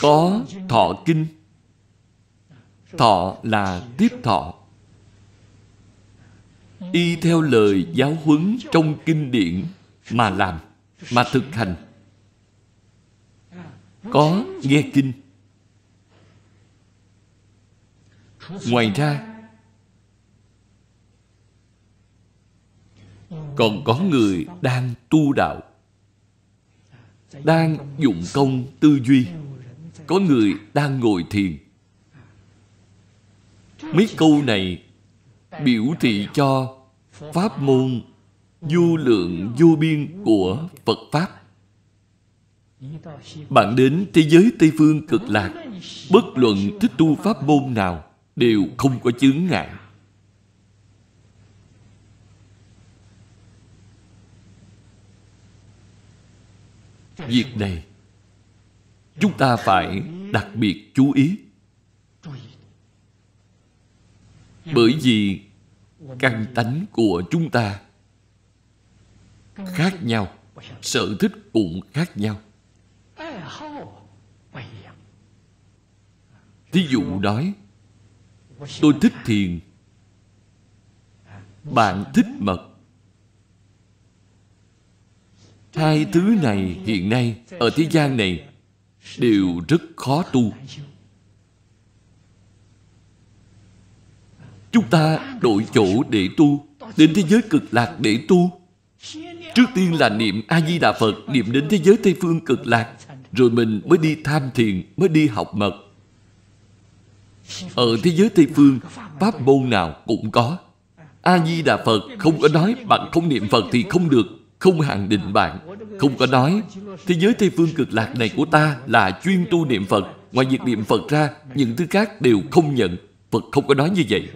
có thọ kinh thọ là tiếp thọ y theo lời giáo huấn trong kinh điển mà làm mà thực hành có nghe kinh ngoài ra còn có người đang tu đạo đang dụng công tư duy có người đang ngồi thiền mấy câu này biểu thị cho pháp môn vô lượng vô biên của phật pháp bạn đến thế giới Tây Phương cực lạc Bất luận thích tu pháp môn nào Đều không có chướng ngại Việc này chúng ta phải đặc biệt chú ý bởi vì căn tánh của chúng ta khác nhau sở thích cũng khác nhau thí dụ nói tôi thích thiền bạn thích mật hai thứ này hiện nay ở thế gian này đều rất khó tu chúng ta đổi chỗ để tu đến thế giới cực lạc để tu trước tiên là niệm a di đà phật niệm đến thế giới tây phương cực lạc rồi mình mới đi tham thiền mới đi học mật ở thế giới tây phương pháp môn nào cũng có a di đà phật không có nói bạn không niệm phật thì không được không hẳn định bạn không có nói thế giới tây phương cực lạc này của ta là chuyên tu niệm phật ngoài việc niệm phật ra những thứ khác đều không nhận phật không có nói như vậy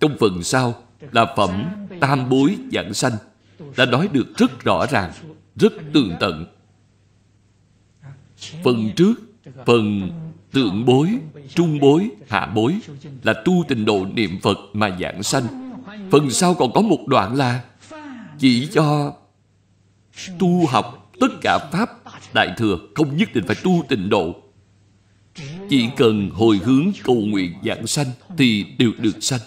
trong phần sau là phẩm tam bối giảng sanh đã nói được rất rõ ràng rất tường tận phần trước phần tượng bối trung bối hạ bối là tu tình độ niệm phật mà giảng sanh phần sau còn có một đoạn là chỉ cho tu học tất cả pháp đại thừa không nhất định phải tu tịnh độ chỉ cần hồi hướng cầu nguyện giảng sanh thì đều được sanh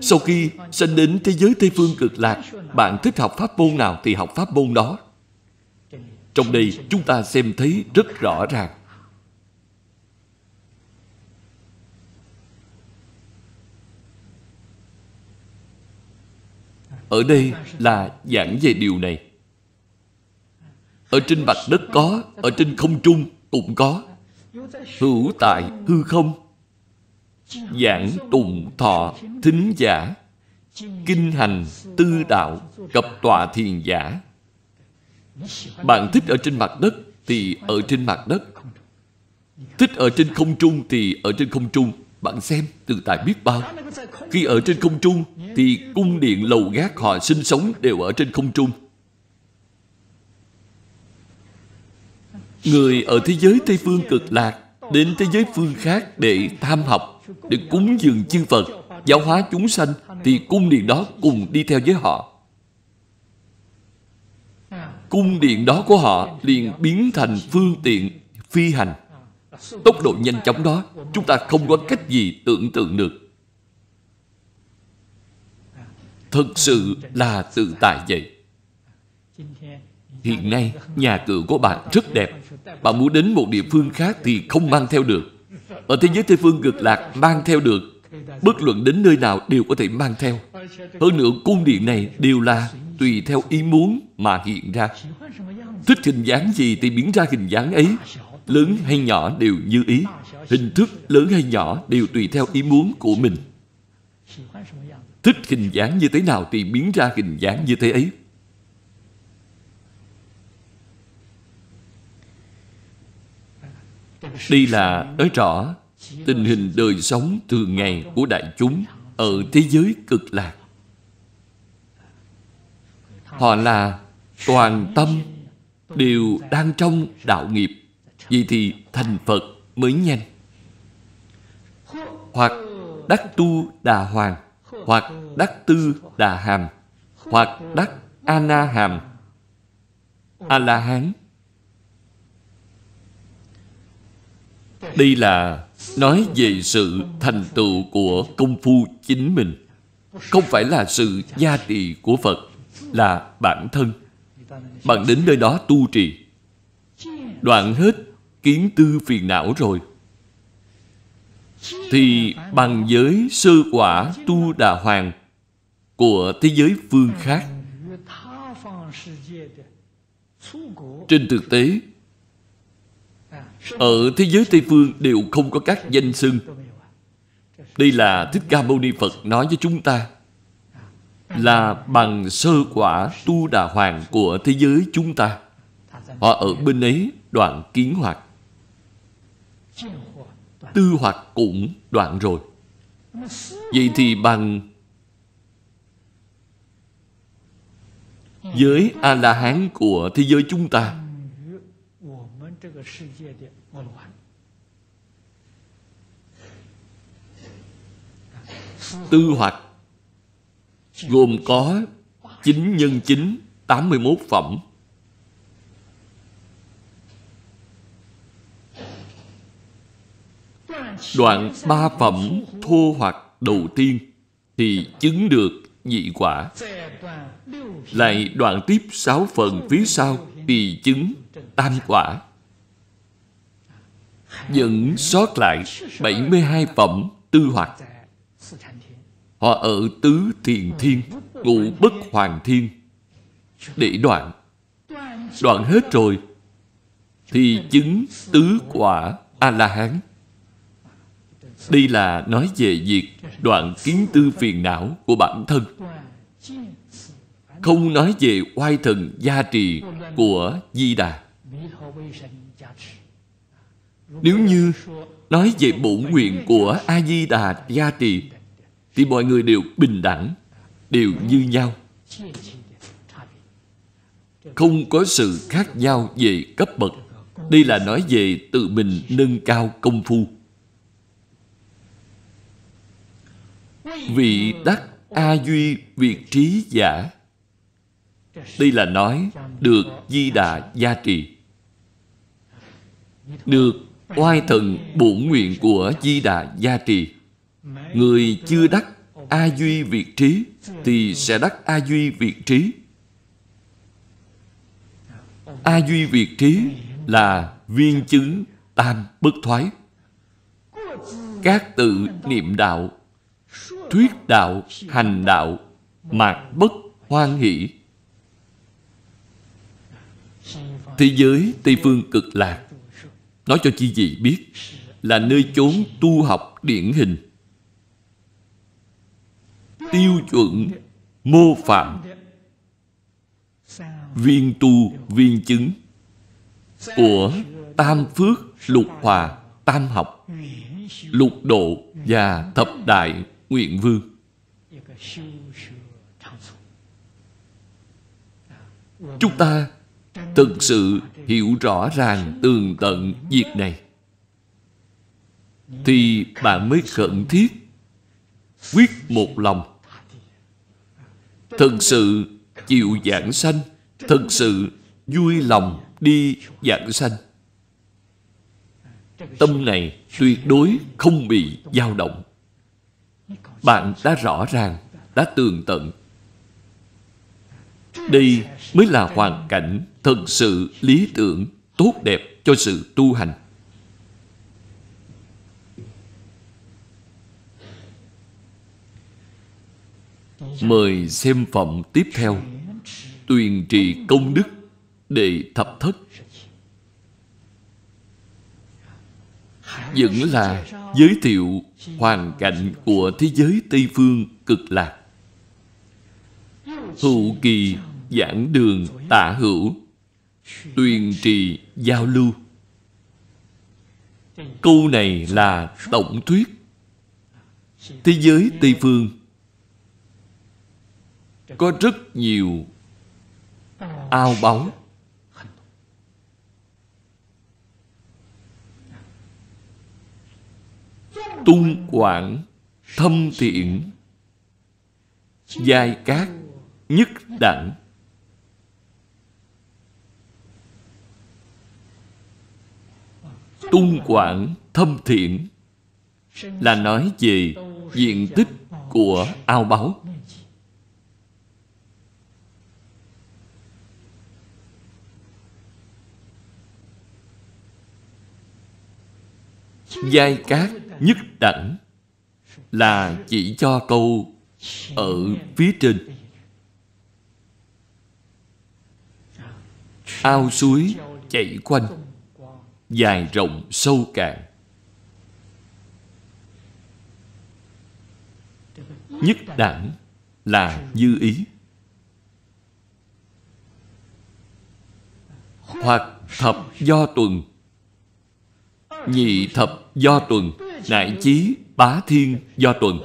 sau khi sanh đến thế giới tây phương cực lạc bạn thích học pháp môn nào thì học pháp môn đó trong đây chúng ta xem thấy rất rõ ràng ở đây là giảng về điều này ở trên mặt đất có ở trên không trung cũng có hữu tại hư không giảng tùng thọ thính giả kinh hành tư đạo cập tòa thiền giả bạn thích ở trên mặt đất thì ở trên mặt đất thích ở trên không trung thì ở trên không trung bạn xem tự tài biết bao khi ở trên không trung thì cung điện lầu gác họ sinh sống đều ở trên không trung Người ở thế giới Tây Phương cực lạc Đến thế giới phương khác để tham học Để cúng dường chư Phật Giáo hóa chúng sanh Thì cung điện đó cùng đi theo với họ Cung điện đó của họ liền biến thành phương tiện phi hành Tốc độ nhanh chóng đó Chúng ta không có cách gì tưởng tượng được Thật sự là tự tại vậy Hiện nay, nhà cửa của bạn rất đẹp. Bạn muốn đến một địa phương khác thì không mang theo được. Ở thế giới Tây Phương cực lạc mang theo được. Bất luận đến nơi nào đều có thể mang theo. Hơn nữa, cung điện này đều là tùy theo ý muốn mà hiện ra. Thích hình dáng gì thì biến ra hình dáng ấy. Lớn hay nhỏ đều như ý. Hình thức lớn hay nhỏ đều tùy theo ý muốn của mình. Thích hình dáng như thế nào thì biến ra hình dáng như thế ấy. Đây là nói rõ tình hình đời sống thường ngày của đại chúng ở thế giới cực lạc. Họ là toàn tâm đều đang trong đạo nghiệp. Vậy thì thành Phật mới nhanh. Hoặc đắc tu đà hoàng, hoặc đắc tư đà hàm, hoặc đắc ana hàm, a la hán Đây là nói về sự thành tựu của công phu chính mình Không phải là sự gia trì của Phật Là bản thân Bạn đến nơi đó tu trì Đoạn hết kiến tư phiền não rồi Thì bằng giới sơ quả tu đà hoàng Của thế giới phương khác Trên thực tế ở thế giới Tây Phương đều không có các danh xưng Đây là Thích Ca Mâu Ni Phật nói với chúng ta Là bằng sơ quả tu đà hoàng của thế giới chúng ta Họ ở bên ấy đoạn kiến hoạt Tư hoạt cũng đoạn rồi Vậy thì bằng Giới A-la-hán của thế giới chúng ta luân tư hoạch gồm có 9 nhân 9 81 phẩm Đoạn ba phẩm thô hoạch đầu tiên Thì chứng được dị quả Lại đoạn tiếp sáu phần phía sau Thì chứng tam quả vẫn sót lại 72 phẩm tư hoạt Họ ở tứ thiền thiên ngũ bất hoàng thiên Để đoạn Đoạn hết rồi Thì chứng tứ quả A-la-hán Đây là nói về việc Đoạn kiến tư phiền não của bản thân Không nói về oai thần gia trì Của Di Đà nếu như nói về bổn nguyện của a di đà gia trì thì mọi người đều bình đẳng đều như nhau không có sự khác nhau về cấp bậc đây là nói về tự mình nâng cao công phu vị đắc a duy việt trí giả đây là nói được di đà gia trì được oai thần bổn nguyện của di đà gia trì người chưa đắc a duy việt trí thì sẽ đắc a duy việt trí a duy việt trí là viên chứng tam bất thoái các tự niệm đạo thuyết đạo hành đạo mạc bất hoan hỷ thế giới tây phương cực lạc Nói cho chi gì biết Là nơi chốn tu học điển hình Tiêu chuẩn Mô phạm Viên tu viên chứng Của Tam Phước Lục Hòa Tam Học Lục Độ và Thập Đại Nguyện Vương Chúng ta thực sự hiểu rõ ràng tường tận việc này thì bạn mới khẩn thiết quyết một lòng thực sự chịu giảng sanh thực sự vui lòng đi giảng sanh tâm này tuyệt đối không bị dao động bạn đã rõ ràng đã tường tận đây mới là hoàn cảnh thật sự lý tưởng, tốt đẹp cho sự tu hành. Mời xem phẩm tiếp theo Tuyền trì công đức Đệ thập thất Vẫn là giới thiệu hoàn cảnh của thế giới Tây Phương cực lạc Hữu kỳ giảng đường tả hữu Tuyên trì giao lưu Câu này là tổng thuyết Thế giới Tây Phương Có rất nhiều ao bóng tung quảng thâm thiện giai các nhất đẳng tung quảng thâm thiện là nói về diện tích của ao báu giai cát nhất đẳng là chỉ cho câu ở phía trên ao suối chảy quanh dài rộng sâu cạn nhất đẳng là dư ý hoặc thập do tuần nhị thập do tuần nại chí bá thiên do tuần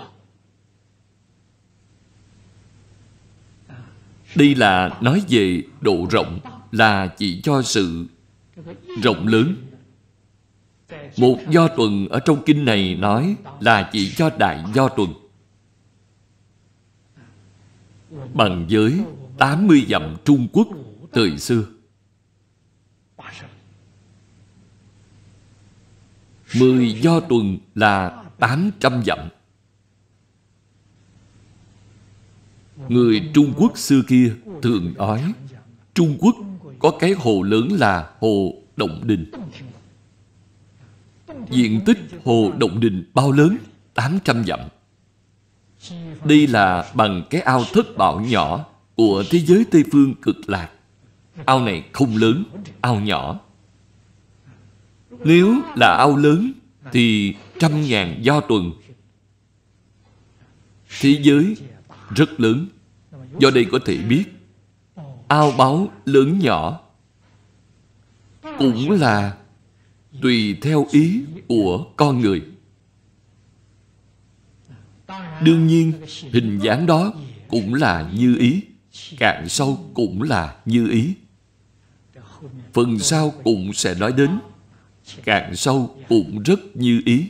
đây là nói về độ rộng là chỉ cho sự rộng lớn một do tuần ở trong kinh này nói là chỉ cho đại do tuần bằng giới 80 dặm Trung Quốc thời xưa. 10 do tuần là 800 dặm. Người Trung Quốc xưa kia thường nói Trung Quốc có cái hồ lớn là hồ Động Đình. Diện tích hồ Động Đình bao lớn? 800 dặm. Đây là bằng cái ao thất bảo nhỏ của thế giới Tây Phương cực lạc. Ao này không lớn, ao nhỏ. Nếu là ao lớn thì trăm ngàn do tuần. Thế giới rất lớn. Do đây có thể biết ao báu lớn nhỏ cũng là tùy theo ý của con người đương nhiên hình dáng đó cũng là như ý cạn sâu cũng là như ý phần sau cũng sẽ nói đến cạn sâu cũng rất như ý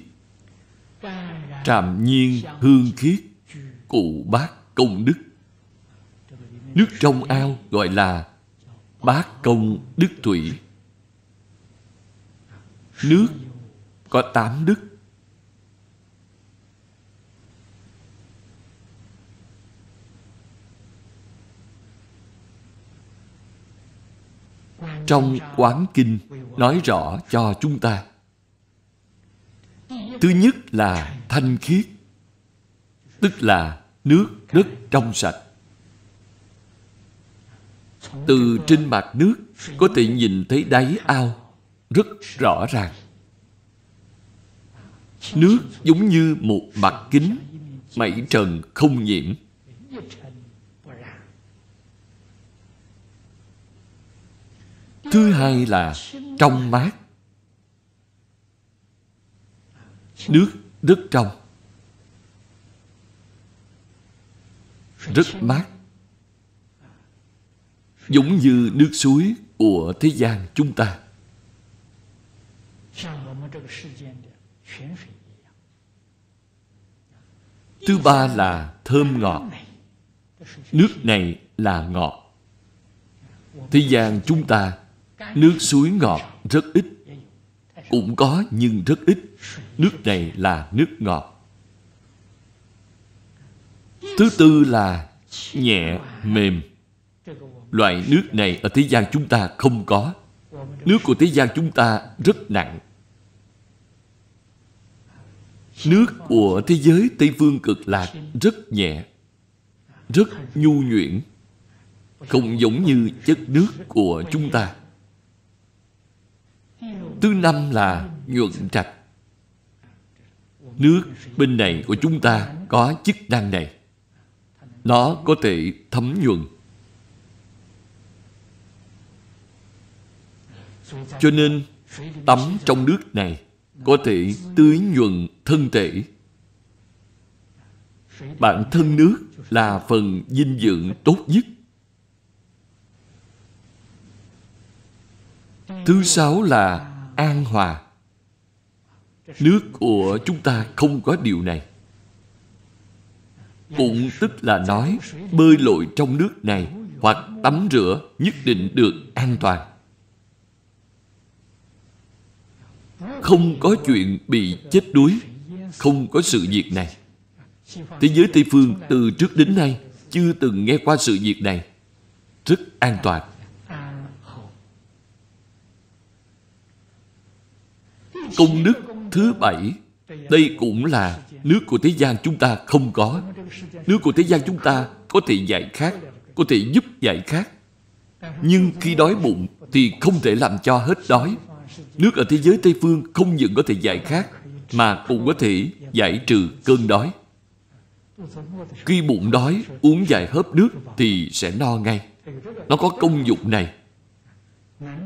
trạm nhiên hương khiết cụ bác công đức Nước trong ao gọi là Bát Công Đức Thủy. Nước có tám đức. Trong Quán Kinh nói rõ cho chúng ta. Thứ nhất là thanh khiết, tức là nước rất trong sạch từ trên mặt nước có thể nhìn thấy đáy ao rất rõ ràng nước giống như một mặt kính mảy trần không nhiễm thứ hai là trong mát nước rất trong rất mát giống như nước suối của thế gian chúng ta. Thứ ba là thơm ngọt. Nước này là ngọt. Thế gian chúng ta, nước suối ngọt rất ít. Cũng có nhưng rất ít. Nước này là nước ngọt. Thứ tư là nhẹ, mềm. Loại nước này ở thế gian chúng ta không có Nước của thế gian chúng ta rất nặng Nước của thế giới Tây Phương cực lạc rất nhẹ Rất nhu nhuyễn Không giống như chất nước của chúng ta Thứ năm là nhuận trạch Nước bên này của chúng ta có chức năng này Nó có thể thấm nhuận Cho nên tắm trong nước này có thể tưới nhuận thân thể. Bản thân nước là phần dinh dưỡng tốt nhất. Thứ sáu là an hòa. Nước của chúng ta không có điều này. Cũng tức là nói bơi lội trong nước này hoặc tắm rửa nhất định được an toàn. Không có chuyện bị chết đuối Không có sự việc này Thế giới Tây Phương từ trước đến nay Chưa từng nghe qua sự việc này Rất an toàn Công đức thứ bảy Đây cũng là nước của thế gian chúng ta không có Nước của thế gian chúng ta có thể dạy khác Có thể giúp dạy khác Nhưng khi đói bụng thì không thể làm cho hết đói Nước ở thế giới Tây Phương không những có thể giải khát Mà cũng có thể giải trừ cơn đói Khi bụng đói uống vài hớp nước thì sẽ no ngay Nó có công dụng này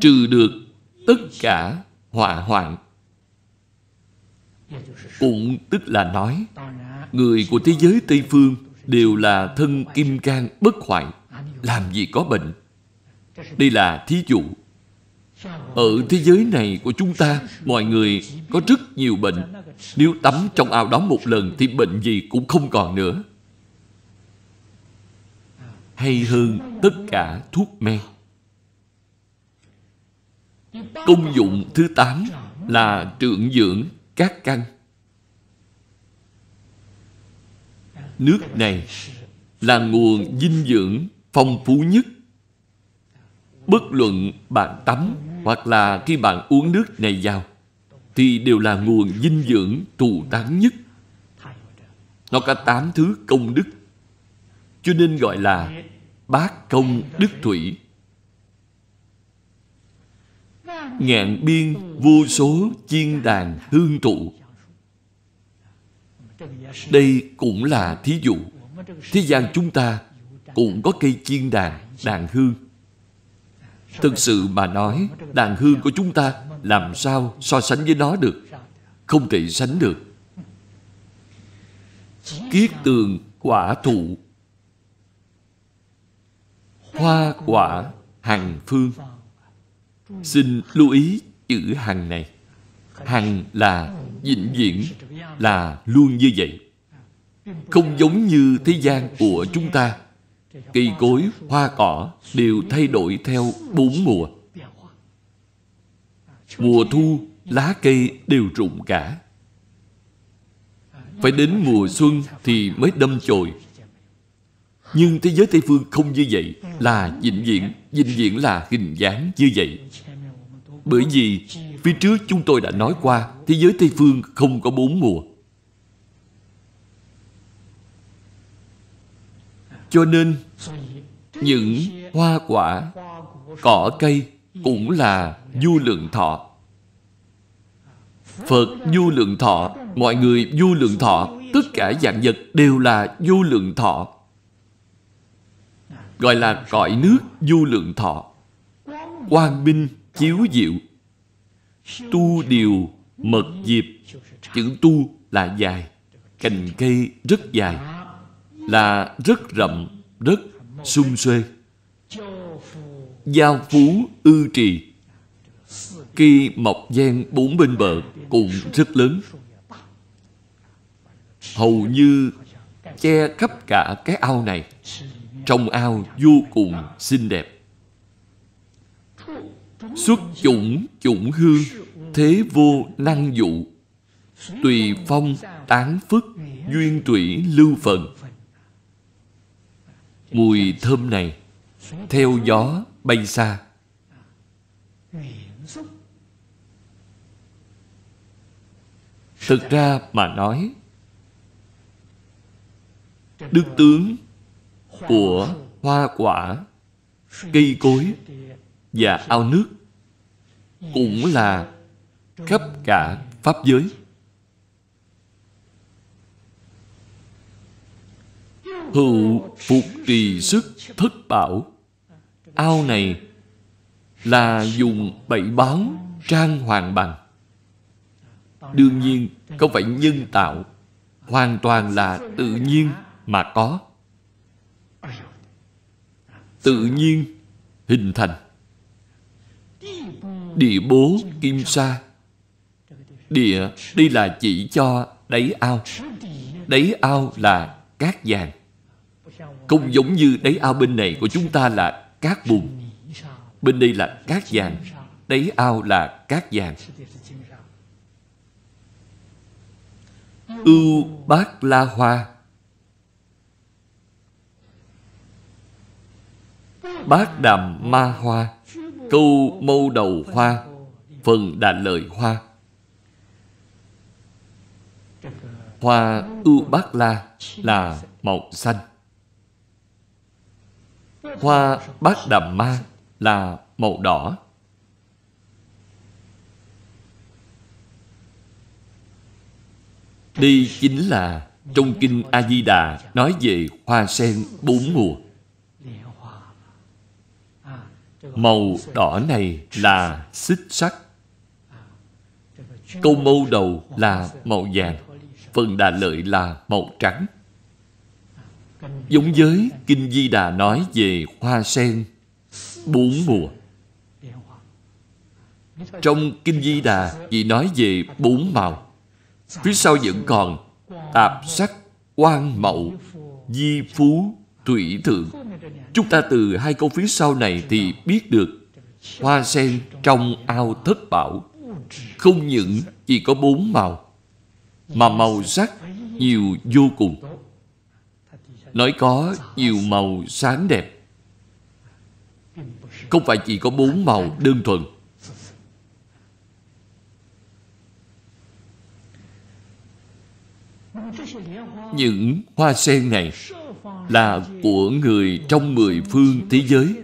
Trừ được tất cả họa hoạn Cũng tức là nói Người của thế giới Tây Phương đều là thân kim cang bất hoại Làm gì có bệnh Đây là thí dụ ở thế giới này của chúng ta, mọi người có rất nhiều bệnh. Nếu tắm trong ao đó một lần thì bệnh gì cũng không còn nữa. Hay hơn tất cả thuốc men. Công dụng thứ tám là trưởng dưỡng các căn. Nước này là nguồn dinh dưỡng phong phú nhất. Bất luận bạn tắm hoặc là khi bạn uống nước này vào thì đều là nguồn dinh dưỡng thù đáng nhất. Nó có tám thứ công đức. Cho nên gọi là bát công đức thủy. Ngạn biên vô số chiên đàn hương tụ. Đây cũng là thí dụ. Thế gian chúng ta cũng có cây chiên đàn, đàn hương. Thực sự mà nói, đàn hương của chúng ta làm sao so sánh với nó được? Không thể sánh được. Kiết tường quả thụ Hoa quả hằng phương Xin lưu ý chữ hằng này. Hằng là vĩnh viễn, là luôn như vậy. Không giống như thế gian của chúng ta cây cối, hoa cỏ đều thay đổi theo bốn mùa. Mùa thu, lá cây đều rụng cả. Phải đến mùa xuân thì mới đâm chồi. Nhưng thế giới Tây Phương không như vậy, là vĩnh viễn, vĩnh viễn là hình dáng như vậy. Bởi vì phía trước chúng tôi đã nói qua, thế giới Tây Phương không có bốn mùa. cho nên những hoa quả cỏ cây cũng là du lượng thọ phật du lượng thọ mọi người du lượng thọ tất cả dạng vật đều là du lượng thọ gọi là cõi nước du lượng thọ quang minh chiếu diệu tu điều mật diệp chữ tu là dài cành cây rất dài là rất rậm, rất sung xuê. Giao phú ư trì kỳ mọc gian bốn bên bờ cũng rất lớn Hầu như che khắp cả cái ao này Trong ao vô cùng xinh đẹp Xuất chủng chủng hương Thế vô năng dụ Tùy phong tán phức Duyên tủy lưu phần mùi thơm này theo gió bay xa thực ra mà nói đức tướng của hoa quả cây cối và ao nước cũng là khắp cả pháp giới Hữu phục trì sức thất bảo Ao này là dùng bảy báu trang hoàng bằng Đương nhiên không phải nhân tạo Hoàn toàn là tự nhiên mà có Tự nhiên hình thành Địa bố kim sa Địa đi là chỉ cho đáy ao Đáy ao là cát vàng không giống như đáy ao bên này của chúng ta là cát bùn Bên đây là cát vàng Đáy ao là cát vàng Ưu Bát La Hoa Bát Đàm Ma Hoa Câu Mâu Đầu Hoa Phần Đà Lợi Hoa Hoa Ưu Bát La là màu xanh Hoa bát đàm ma là màu đỏ. Đây chính là trong Kinh A-di-đà nói về hoa sen bốn mùa. Màu đỏ này là xích sắc. Câu mâu đầu là màu vàng. Phần đà lợi là màu trắng. Giống giới Kinh Di Đà nói về hoa sen bốn mùa Trong Kinh Di Đà chỉ nói về bốn màu Phía sau vẫn còn Tạp sắc, quan mậu Di phú, thủy thượng Chúng ta từ hai câu phía sau này Thì biết được Hoa sen trong ao thất bảo Không những chỉ có bốn màu Mà màu sắc nhiều vô cùng Nói có nhiều màu sáng đẹp Không phải chỉ có bốn màu đơn thuần Những hoa sen này Là của người trong mười phương thế giới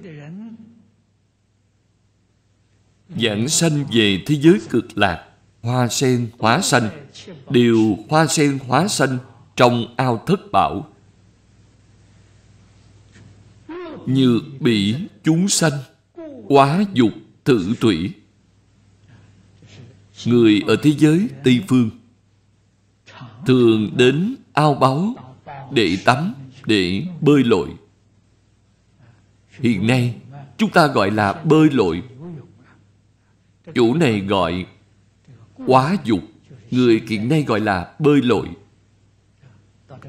Giảng sanh về thế giới cực lạc Hoa sen hóa xanh đều hoa sen hóa xanh Trong ao thất bảo như bị chúng sanh quá dục thử tủy người ở thế giới tây phương thường đến ao báu để tắm để bơi lội hiện nay chúng ta gọi là bơi lội chủ này gọi quá dục người hiện nay gọi là bơi lội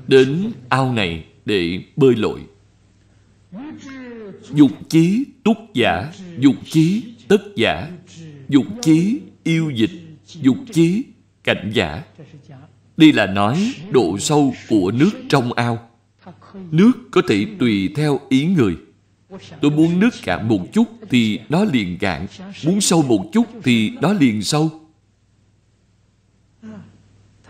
đến ao này để bơi lội Dục chí túc giả Dục chí tất giả Dục chí yêu dịch Dục chí cảnh giả Đây là nói độ sâu của nước trong ao Nước có thể tùy theo ý người Tôi muốn nước cạn một chút thì nó liền cạn Muốn sâu một chút thì nó liền sâu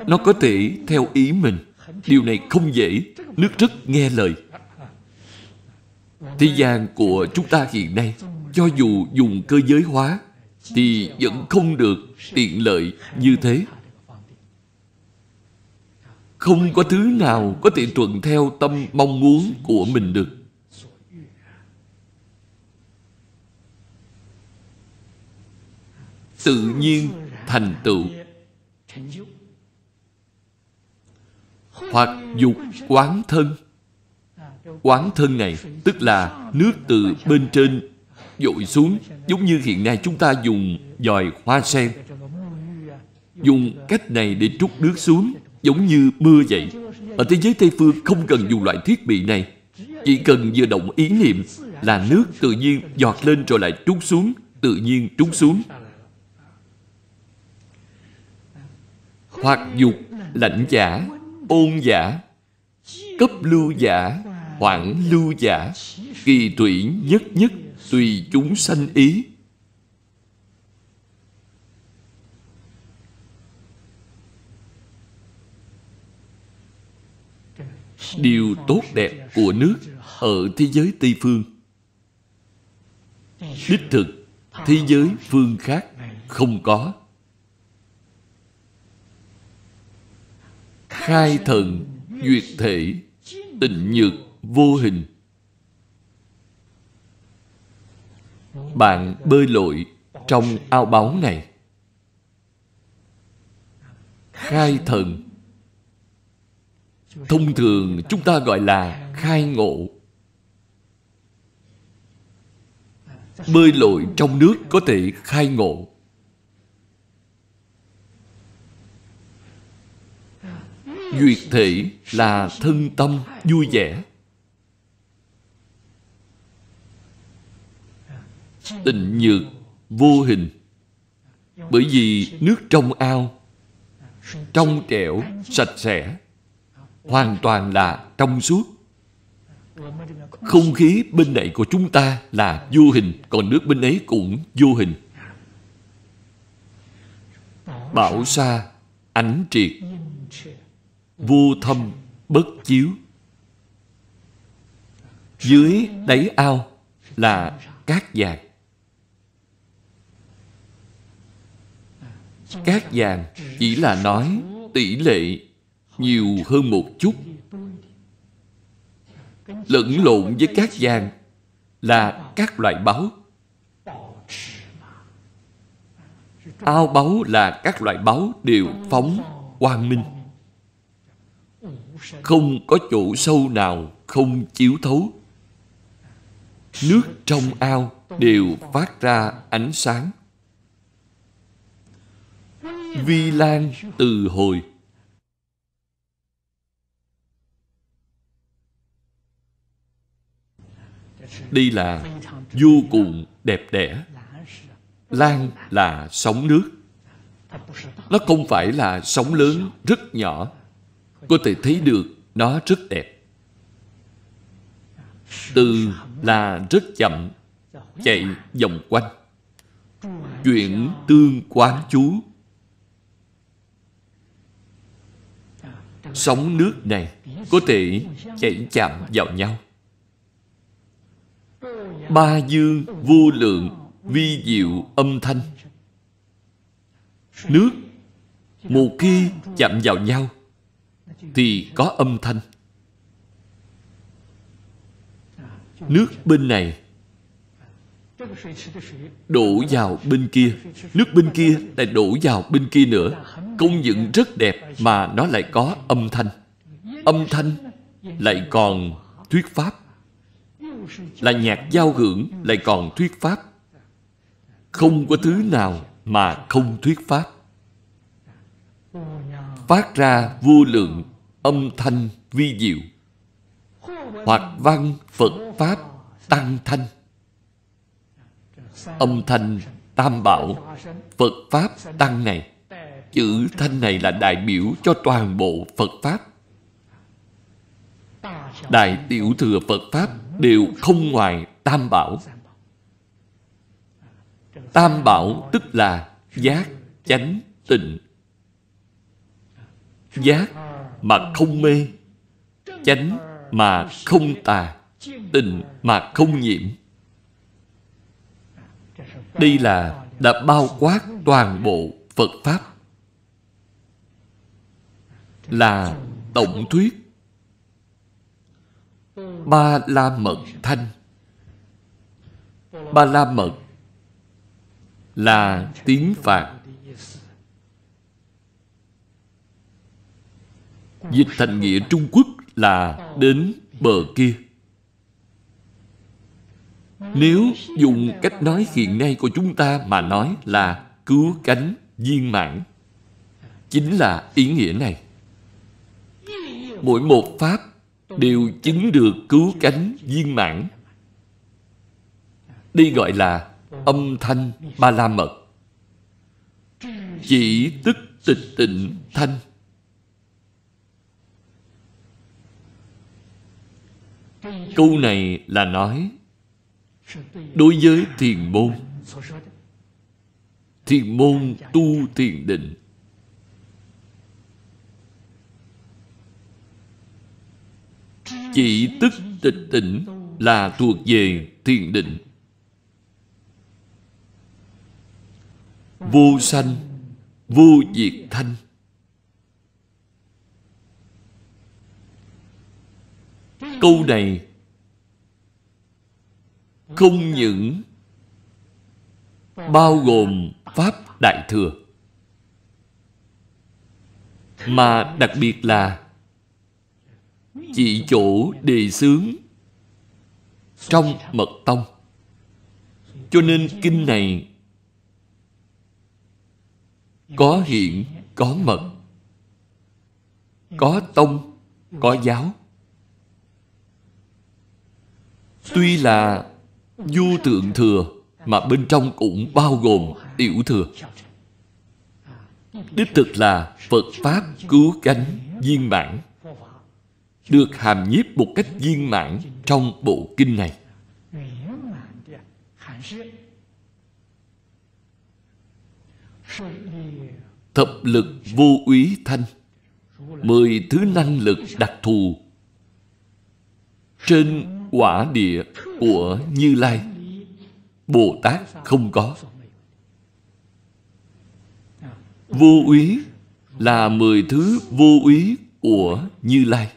Nó có thể theo ý mình Điều này không dễ Nước rất nghe lời Thế gian của chúng ta hiện nay Cho dù dùng cơ giới hóa Thì vẫn không được tiện lợi như thế Không có thứ nào có thể thuận theo tâm mong muốn của mình được Tự nhiên thành tựu Hoặc dục quán thân Quán thân này Tức là nước từ bên trên dội xuống Giống như hiện nay chúng ta dùng dòi hoa sen Dùng cách này để trút nước xuống Giống như mưa vậy Ở thế giới Tây Phương không cần dùng loại thiết bị này Chỉ cần vừa động ý niệm Là nước tự nhiên giọt lên rồi lại trút xuống Tự nhiên trút xuống Hoặc dục lạnh giả Ôn giả Cấp lưu giả hoảng lưu giả kỳ tủy nhất nhất tùy chúng sanh ý điều tốt đẹp của nước ở thế giới tây phương đích thực thế giới phương khác không có khai thần duyệt thể tịnh nhược vô hình bạn bơi lội trong ao báu này khai thần thông thường chúng ta gọi là khai ngộ bơi lội trong nước có thể khai ngộ duyệt thể là thân tâm vui vẻ tình nhược vô hình bởi vì nước trong ao trong trẻo sạch sẽ hoàn toàn là trong suốt không khí bên này của chúng ta là vô hình còn nước bên ấy cũng vô hình bảo xa ánh triệt vô thâm bất chiếu dưới đáy ao là cát vàng cát vàng chỉ là nói tỷ lệ nhiều hơn một chút lẫn lộn với cát vàng là các loại báu ao báu là các loại báu đều phóng quang minh không có chỗ sâu nào không chiếu thấu nước trong ao đều phát ra ánh sáng vi lan từ hồi đây là vô cùng đẹp đẽ lan là sóng nước nó không phải là sóng lớn rất nhỏ có thể thấy được nó rất đẹp từ là rất chậm chạy vòng quanh chuyện tương quán chú sóng nước này có thể chảy chạm vào nhau ba dương vô lượng vi diệu âm thanh nước một khi chạm vào nhau thì có âm thanh nước bên này đổ vào bên kia nước bên kia lại đổ vào bên kia nữa công dựng rất đẹp mà nó lại có âm thanh âm thanh lại còn thuyết pháp là nhạc giao hưởng lại còn thuyết pháp không có thứ nào mà không thuyết pháp phát ra vô lượng âm thanh vi diệu hoặc văn phật pháp tăng thanh âm thanh tam bảo phật pháp tăng này chữ thanh này là đại biểu cho toàn bộ phật pháp đại tiểu thừa phật pháp đều không ngoài tam bảo tam bảo tức là giác chánh tịnh giác mà không mê chánh mà không tà tịnh mà không nhiễm đây là đã bao quát toàn bộ Phật Pháp Là tổng thuyết Ba La Mật Thanh Ba La Mật là tiếng Phạn Dịch thành nghĩa Trung Quốc là đến bờ kia nếu dùng cách nói hiện nay của chúng ta mà nói là cứu cánh viên mãn Chính là ý nghĩa này Mỗi một Pháp đều chứng được cứu cánh viên mãn Đây gọi là âm thanh ba la mật Chỉ tức tịch tịnh thanh Câu này là nói đối với thiền môn thiền môn tu thiền định chỉ tức tịch tỉnh là thuộc về thiền định vô sanh vô diệt thanh câu này không những bao gồm pháp đại thừa mà đặc biệt là chỉ chỗ đề xướng trong mật tông cho nên kinh này có hiện có mật có tông có giáo tuy là du tượng thừa mà bên trong cũng bao gồm tiểu thừa đích thực là phật pháp cứu cánh viên mãn được hàm nhiếp một cách viên mãn trong bộ kinh này thập lực vô úy thanh mười thứ năng lực đặc thù trên quả địa của Như Lai Bồ Tát không có Vô úy là mười thứ vô úy của Như Lai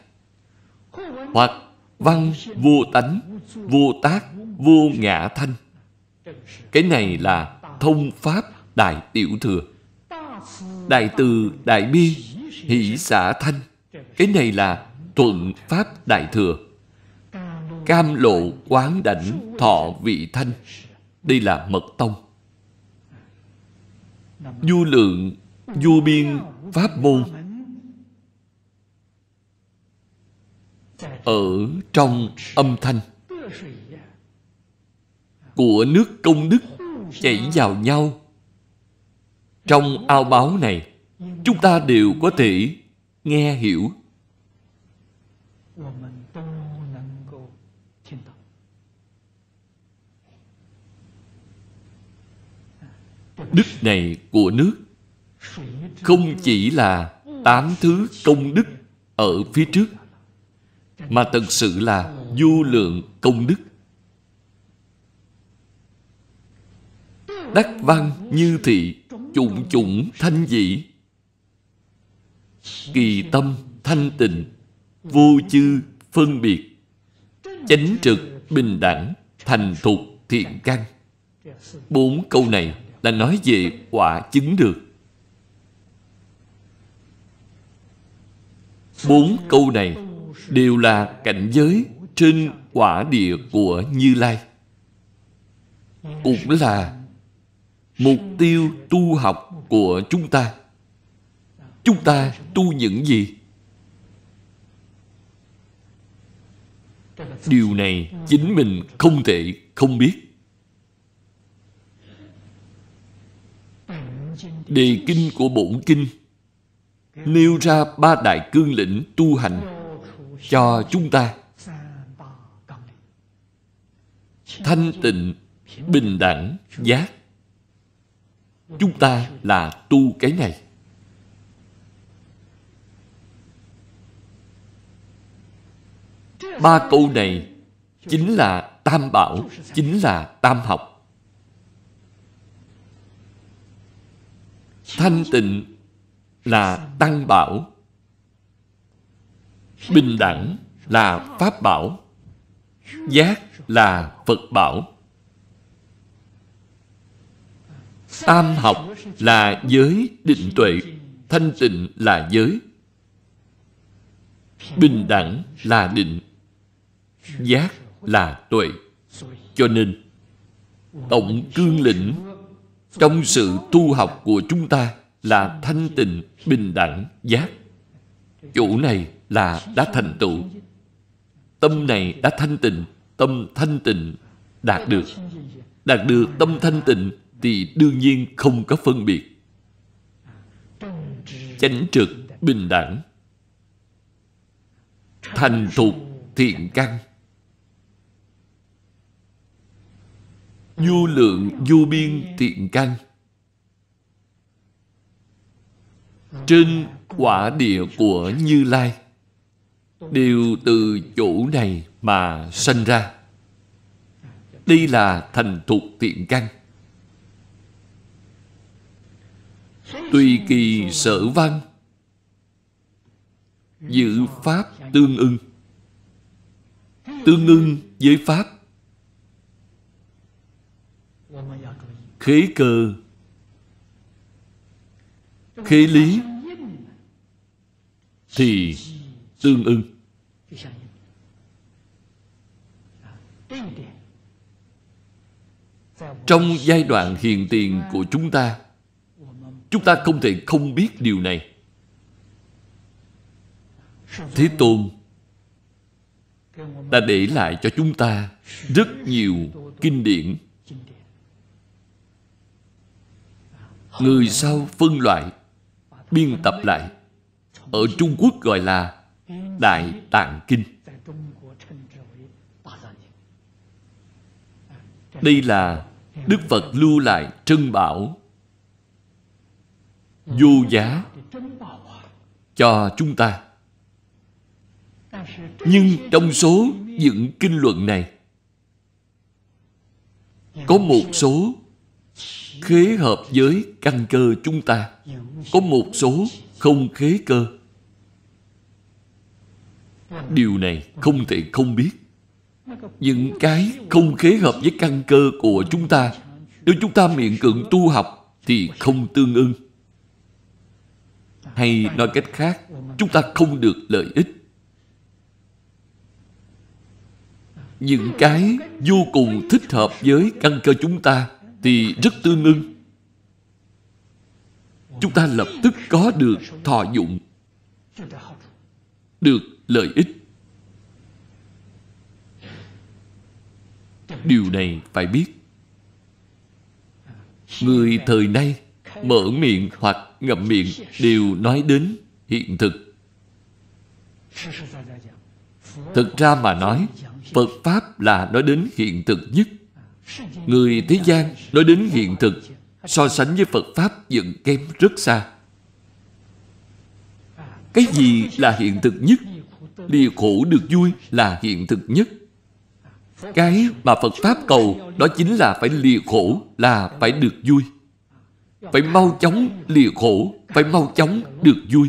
Hoặc văn vô tánh, vô tác, vô ngã thanh Cái này là thông pháp đại tiểu thừa Đại từ đại bi, hỷ xả thanh Cái này là thuận pháp đại thừa Cam lộ quán đảnh thọ vị thanh Đây là mật tông Du lượng Du biên pháp môn Ở trong âm thanh Của nước công đức Chảy vào nhau Trong ao báo này Chúng ta đều có thể nghe hiểu đức này của nước không chỉ là tám thứ công đức ở phía trước mà thật sự là vô lượng công đức đắc văn như thị chủng chủng thanh dị kỳ tâm thanh tịnh vô chư phân biệt chánh trực bình đẳng thành thục thiện căn bốn câu này là nói về quả chứng được bốn câu này đều là cảnh giới trên quả địa của như lai cũng là mục tiêu tu học của chúng ta chúng ta tu những gì điều này chính mình không thể không biết đề kinh của bổn kinh nêu ra ba đại cương lĩnh tu hành cho chúng ta thanh tịnh bình đẳng giác chúng ta là tu cái này ba câu này chính là tam bảo chính là tam học thanh tịnh là tăng bảo bình đẳng là pháp bảo giác là phật bảo tam học là giới định tuệ thanh tịnh là giới bình đẳng là định giác là tuệ cho nên tổng cương lĩnh trong sự tu học của chúng ta là thanh tịnh bình đẳng giác chủ này là đã thành tựu tâm này đã thanh tịnh tâm thanh tịnh đạt được đạt được tâm thanh tịnh thì đương nhiên không có phân biệt chánh trực bình đẳng thành thục thiện căn vô lượng vô biên thiện căn trên quả địa của như lai đều từ chỗ này mà sanh ra đây là thành thuộc tiện căn tùy kỳ sở văn giữ pháp tương ưng tương ưng với pháp khí cơ, khí lý thì tương ưng trong giai đoạn hiện tiền của chúng ta chúng ta không thể không biết điều này thế tôn đã để lại cho chúng ta rất nhiều kinh điển người sau phân loại biên tập lại ở trung quốc gọi là đại tạng kinh đây là đức phật lưu lại trân bảo vô giá cho chúng ta nhưng trong số những kinh luận này có một số khế hợp với căn cơ chúng ta có một số không khế cơ điều này không thể không biết những cái không khế hợp với căn cơ của chúng ta nếu chúng ta miệng cưỡng tu học thì không tương ưng hay nói cách khác chúng ta không được lợi ích những cái vô cùng thích hợp với căn cơ chúng ta thì rất tương ưng. Chúng ta lập tức có được thọ dụng, được lợi ích. Điều này phải biết. Người thời nay mở miệng hoặc ngậm miệng đều nói đến hiện thực. Thực ra mà nói, Phật Pháp là nói đến hiện thực nhất. Người thế gian nói đến hiện thực So sánh với Phật Pháp dựng kém rất xa Cái gì là hiện thực nhất Lìa khổ được vui là hiện thực nhất Cái mà Phật Pháp cầu Đó chính là phải lìa khổ là phải được vui Phải mau chóng lìa khổ Phải mau chóng được vui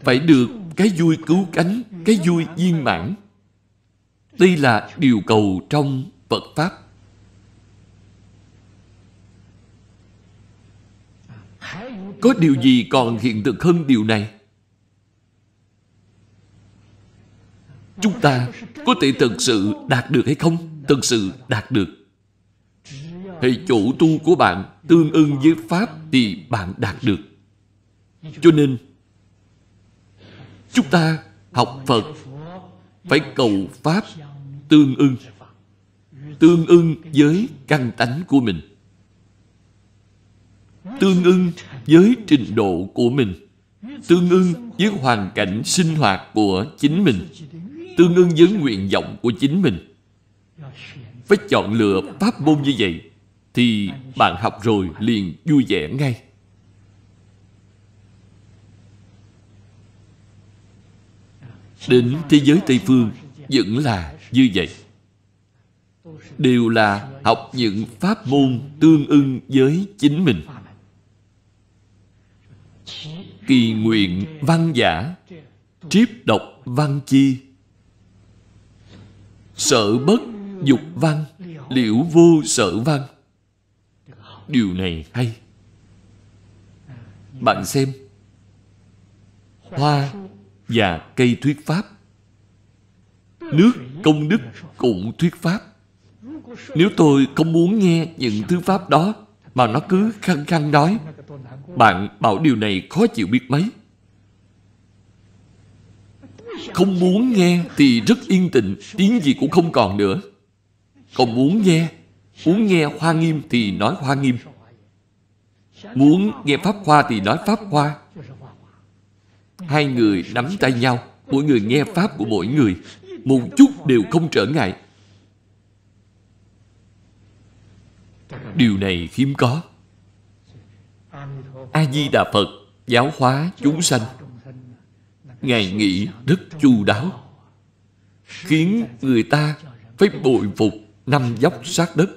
Phải được cái vui cứu cánh Cái vui viên mãn Đây là điều cầu trong Phật Pháp Có điều gì còn hiện thực hơn điều này? Chúng ta có thể thực sự đạt được hay không? Thực sự đạt được. Hệ chủ tu của bạn tương ưng với Pháp thì bạn đạt được. Cho nên, chúng ta học Phật phải cầu Pháp tương ưng tương ưng với căn tánh của mình tương ưng với trình độ của mình tương ưng với hoàn cảnh sinh hoạt của chính mình tương ưng với nguyện vọng của chính mình phải chọn lựa pháp môn như vậy thì bạn học rồi liền vui vẻ ngay đến thế giới tây phương vẫn là như vậy đều là học những pháp môn tương ưng với chính mình kỳ nguyện văn giả triếp độc văn chi sợ bất dục văn liễu vô sợ văn điều này hay bạn xem hoa và cây thuyết pháp nước công đức cũng thuyết pháp nếu tôi không muốn nghe những thứ pháp đó mà nó cứ khăng khăng nói, bạn bảo điều này khó chịu biết mấy. Không muốn nghe thì rất yên tịnh, tiếng gì cũng không còn nữa. Còn muốn nghe, muốn nghe hoa nghiêm thì nói hoa nghiêm. Muốn nghe pháp hoa thì nói pháp hoa. Hai người nắm tay nhau, mỗi người nghe pháp của mỗi người. Một chút đều không trở ngại. điều này hiếm có a di đà phật giáo hóa chúng sanh ngài nghĩ rất chu đáo khiến người ta phải bội phục năm dốc sát đất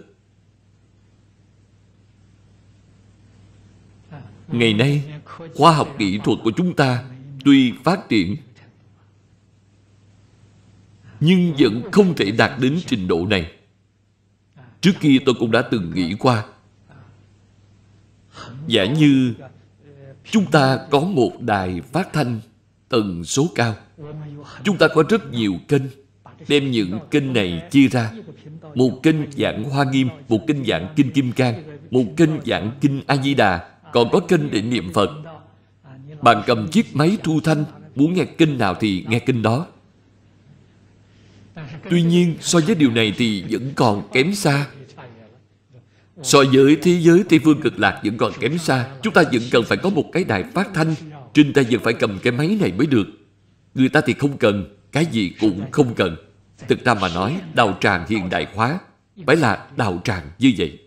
ngày nay khoa học kỹ thuật của chúng ta tuy phát triển nhưng vẫn không thể đạt đến trình độ này Trước kia tôi cũng đã từng nghĩ qua Giả như Chúng ta có một đài phát thanh tần số cao Chúng ta có rất nhiều kênh Đem những kênh này chia ra Một kênh dạng Hoa Nghiêm Một kênh dạng Kinh Kim Cang Một kênh dạng Kinh A-di-đà Còn có kênh để niệm Phật Bạn cầm chiếc máy thu thanh Muốn nghe kinh nào thì nghe kinh đó Tuy nhiên, so với điều này thì vẫn còn kém xa. So với thế giới Tây Phương cực lạc vẫn còn kém xa. Chúng ta vẫn cần phải có một cái đài phát thanh. Trên tay vẫn phải cầm cái máy này mới được. Người ta thì không cần, cái gì cũng không cần. Thực ra mà nói, đạo tràng hiện đại hóa phải là đạo tràng như vậy.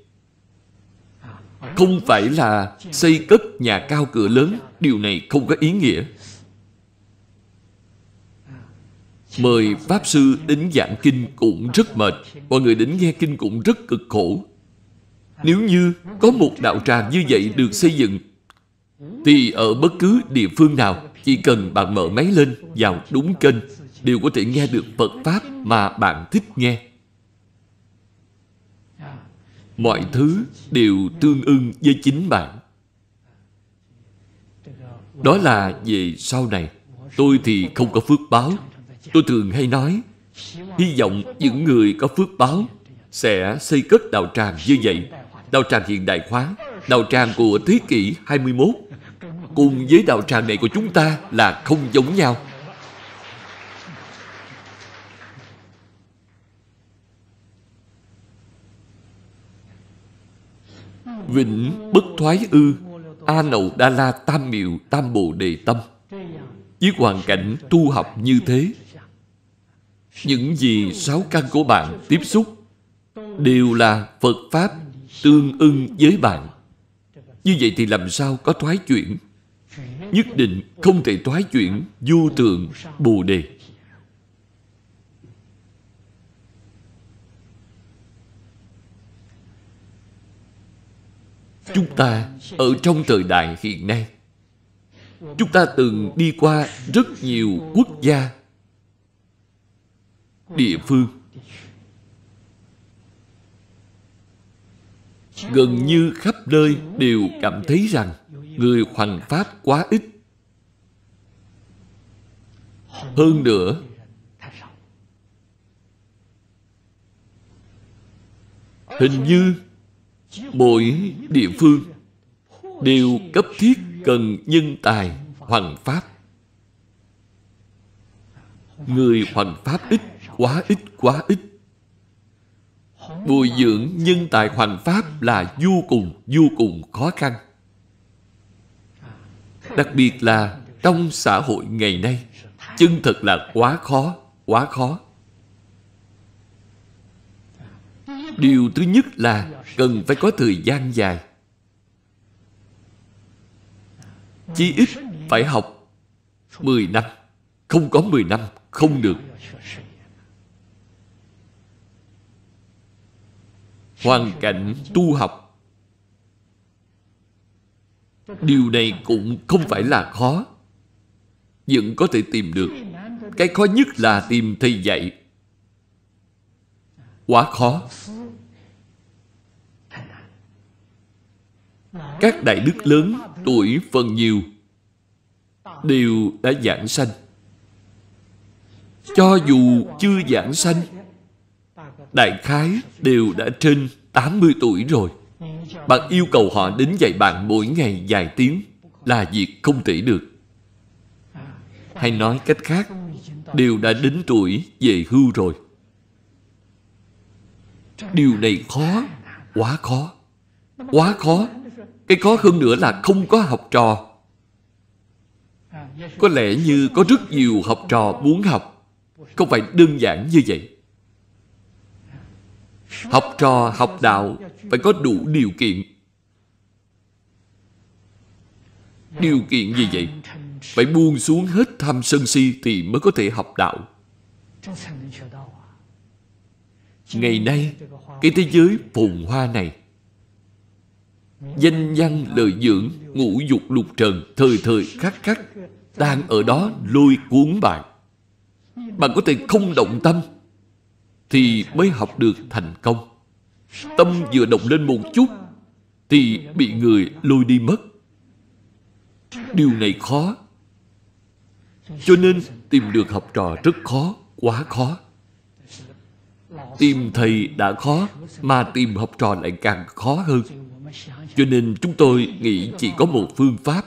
Không phải là xây cất nhà cao cửa lớn, điều này không có ý nghĩa. Mời Pháp Sư đến giảng kinh cũng rất mệt Mọi người đến nghe kinh cũng rất cực khổ Nếu như có một đạo tràng như vậy được xây dựng Thì ở bất cứ địa phương nào Chỉ cần bạn mở máy lên vào đúng kênh Đều có thể nghe được Phật Pháp mà bạn thích nghe Mọi thứ đều tương ưng với chính bạn Đó là về sau này Tôi thì không có phước báo Tôi thường hay nói, hy vọng những người có phước báo sẽ xây cất đạo tràng như vậy. Đạo tràng hiện đại hóa, đạo tràng của thế kỷ 21 cùng với đạo tràng này của chúng ta là không giống nhau. Vĩnh bất thoái ư A nậu đa la tam miệu tam bồ đề tâm Với hoàn cảnh tu học như thế những gì sáu căn của bạn tiếp xúc đều là phật pháp tương ưng với bạn như vậy thì làm sao có thoái chuyển nhất định không thể thoái chuyển vô tượng bồ đề chúng ta ở trong thời đại hiện nay chúng ta từng đi qua rất nhiều quốc gia địa phương gần như khắp nơi đều cảm thấy rằng người hoằng pháp quá ít hơn nữa hình như mỗi địa phương đều cấp thiết cần nhân tài hoằng pháp người hoằng pháp ít quá ít quá ít Bồi dưỡng nhân tài hoành pháp là vô cùng vô cùng khó khăn Đặc biệt là trong xã hội ngày nay Chân thật là quá khó, quá khó Điều thứ nhất là cần phải có thời gian dài Chí ít phải học 10 năm Không có 10 năm không được hoàn cảnh tu học điều này cũng không phải là khó vẫn có thể tìm được cái khó nhất là tìm thầy dạy quá khó các đại đức lớn tuổi phần nhiều đều đã giảng sanh cho dù chưa giảng sanh đại khái đều đã trên 80 tuổi rồi. Bạn yêu cầu họ đến dạy bạn mỗi ngày vài tiếng là việc không thể được. Hay nói cách khác, đều đã đến tuổi về hưu rồi. Điều này khó, quá khó, quá khó. Cái khó hơn nữa là không có học trò. Có lẽ như có rất nhiều học trò muốn học, không phải đơn giản như vậy. Học trò học đạo phải có đủ điều kiện Điều kiện gì vậy? Phải buông xuống hết tham sân si thì mới có thể học đạo Ngày nay, cái thế giới phồn hoa này Danh văn lợi dưỡng, ngũ dục lục trần, thời thời khắc khắc Đang ở đó lôi cuốn bạn Bạn có thể không động tâm thì mới học được thành công. Tâm vừa động lên một chút thì bị người lôi đi mất. Điều này khó. Cho nên tìm được học trò rất khó, quá khó. Tìm thầy đã khó, mà tìm học trò lại càng khó hơn. Cho nên chúng tôi nghĩ chỉ có một phương pháp,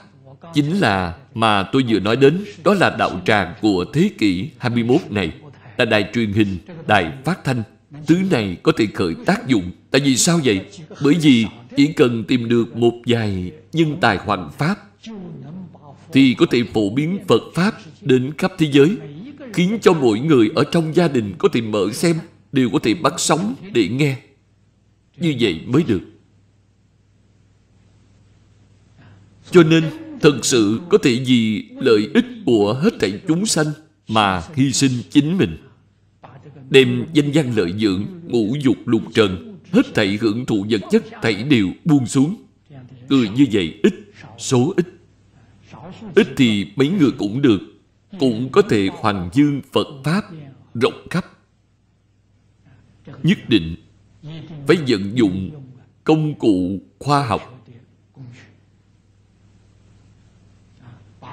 chính là mà tôi vừa nói đến, đó là đạo tràng của thế kỷ 21 này là đài truyền hình, đài phát thanh. Thứ này có thể khởi tác dụng. Tại vì sao vậy? Bởi vì chỉ cần tìm được một vài nhân tài hoàng pháp thì có thể phổ biến Phật Pháp đến khắp thế giới khiến cho mỗi người ở trong gia đình có thể mở xem đều có thể bắt sóng để nghe. Như vậy mới được. Cho nên, thật sự có thể gì lợi ích của hết thảy chúng sanh mà hy sinh chính mình đem danh văn lợi dưỡng ngũ dục lục trần hết thảy hưởng thụ vật chất thảy đều buông xuống người như vậy ít số ít ít thì mấy người cũng được cũng có thể hoàng dương phật pháp rộng khắp nhất định phải vận dụng công cụ khoa học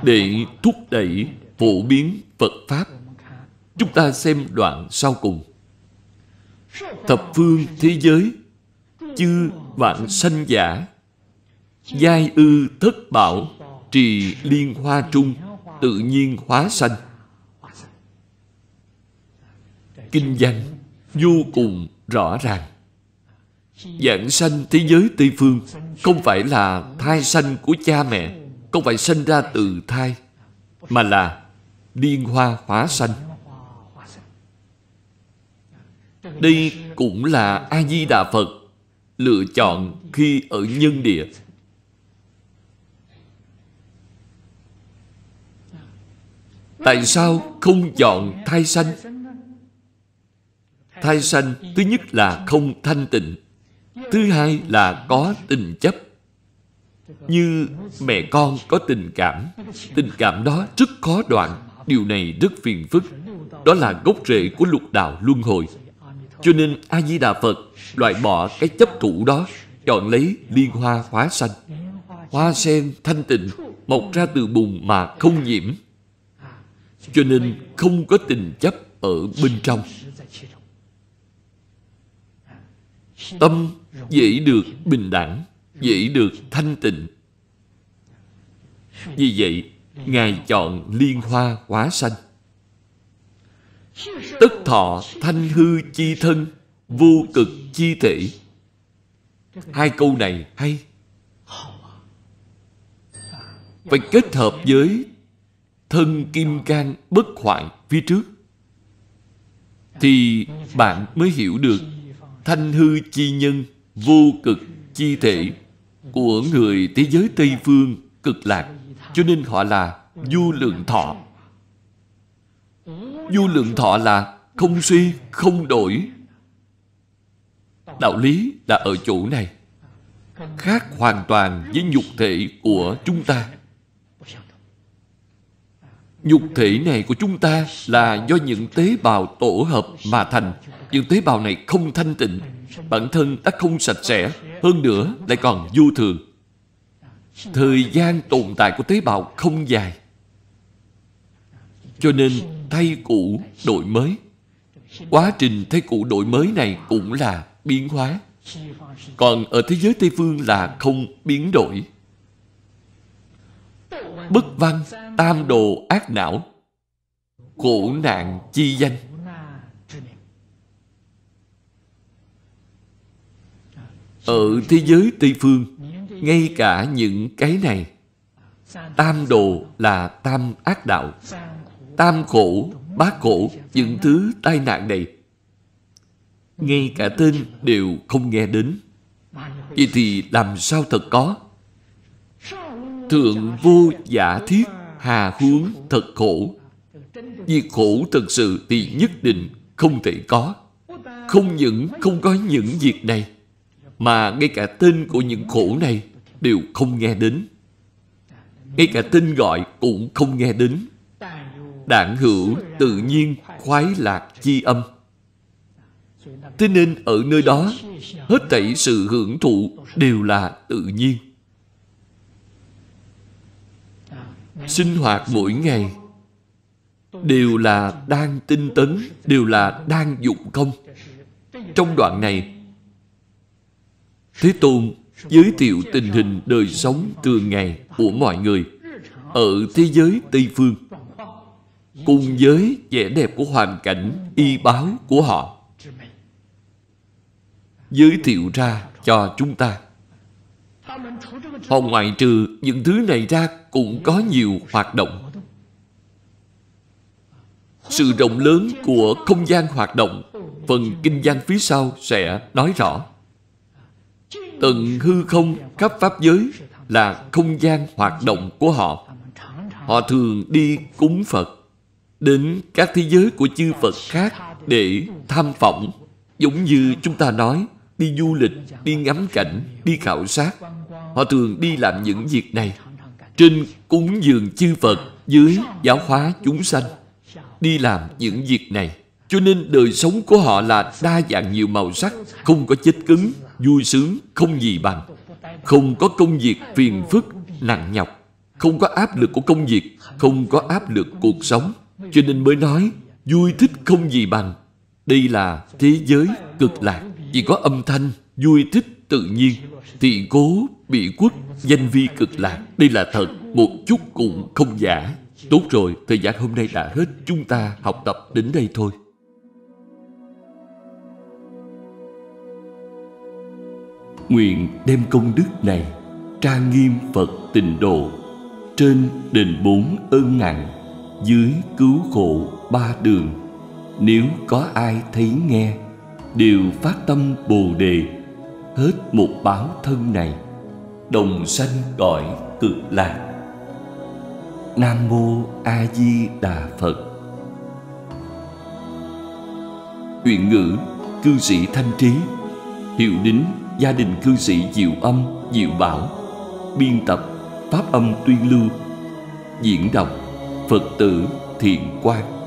để thúc đẩy phổ biến Phật Pháp Chúng ta xem đoạn sau cùng Thập phương thế giới Chư vạn sanh giả Giai ư thất bảo Trì liên hoa trung Tự nhiên hóa sanh Kinh văn Vô cùng rõ ràng Dạng sanh thế giới Tây Phương Không phải là thai sanh của cha mẹ Không phải sanh ra từ thai Mà là điên hoa hóa sanh đây cũng là a di đà phật lựa chọn khi ở nhân địa tại sao không chọn thai sanh thai sanh thứ nhất là không thanh tịnh thứ hai là có tình chấp như mẹ con có tình cảm tình cảm đó rất khó đoạn Điều này rất phiền phức. Đó là gốc rễ của lục đạo luân hồi. Cho nên A-di-đà Phật loại bỏ cái chấp thủ đó, chọn lấy liên hoa hóa xanh. Hoa sen thanh tịnh, mọc ra từ bùn mà không nhiễm. Cho nên không có tình chấp ở bên trong. Tâm dễ được bình đẳng, dễ được thanh tịnh. Vì vậy, Ngài chọn liên hoa quá sanh tất thọ thanh hư chi thân Vô cực chi thể Hai câu này hay Phải kết hợp với Thân kim can bất hoại phía trước Thì bạn mới hiểu được Thanh hư chi nhân Vô cực chi thể Của người thế giới Tây Phương cực lạc cho nên họ là du lượng thọ du lượng thọ là không suy, không đổi Đạo lý là ở chỗ này Khác hoàn toàn với nhục thể của chúng ta Nhục thể này của chúng ta là do những tế bào tổ hợp mà thành Những tế bào này không thanh tịnh Bản thân đã không sạch sẽ Hơn nữa lại còn vô thường thời gian tồn tại của tế bào không dài cho nên thay cũ đổi mới quá trình thay cũ đổi mới này cũng là biến hóa còn ở thế giới tây phương là không biến đổi bất văn tam đồ ác não khổ nạn chi danh ở thế giới tây phương ngay cả những cái này tam đồ là tam ác đạo tam khổ bát khổ những thứ tai nạn này ngay cả tên đều không nghe đến vậy thì làm sao thật có thượng vô giả thiết hà hướng thật khổ việc khổ thật sự thì nhất định không thể có không những không có những việc này mà ngay cả tên của những khổ này đều không nghe đến ngay cả tên gọi cũng không nghe đến đảng hữu tự nhiên khoái lạc chi âm thế nên ở nơi đó hết thảy sự hưởng thụ đều là tự nhiên sinh hoạt mỗi ngày đều là đang tinh tấn đều là đang dụng công trong đoạn này thế tôn giới thiệu tình hình đời sống thường ngày của mọi người ở thế giới Tây Phương cùng với vẻ đẹp của hoàn cảnh y báo của họ giới thiệu ra cho chúng ta họ ngoại trừ những thứ này ra cũng có nhiều hoạt động sự rộng lớn của không gian hoạt động phần kinh doanh phía sau sẽ nói rõ tầng hư không khắp pháp giới là không gian hoạt động của họ họ thường đi cúng phật đến các thế giới của chư phật khác để tham vọng giống như chúng ta nói đi du lịch đi ngắm cảnh đi khảo sát họ thường đi làm những việc này trên cúng dường chư phật dưới giáo hóa chúng sanh đi làm những việc này cho nên đời sống của họ là đa dạng nhiều màu sắc không có chết cứng vui sướng không gì bằng không có công việc phiền phức nặng nhọc không có áp lực của công việc không có áp lực cuộc sống cho nên mới nói vui thích không gì bằng đây là thế giới cực lạc chỉ có âm thanh vui thích tự nhiên tỳ cố bị quốc danh vi cực lạc đây là thật một chút cũng không giả tốt rồi thời gian hôm nay đã hết chúng ta học tập đến đây thôi nguyện đem công đức này trang nghiêm Phật tịnh độ trên đền bốn ơn nặng dưới cứu khổ ba đường nếu có ai thấy nghe đều phát tâm bồ đề hết một báo thân này đồng sanh cõi cực lạc nam mô a di đà phật huyện ngữ cư sĩ thanh trí hiệu đính gia đình cư sĩ Diệu Âm, Diệu Bảo, biên tập Pháp Âm Tuyên Lưu, diễn đọc Phật tử Thiện Quang.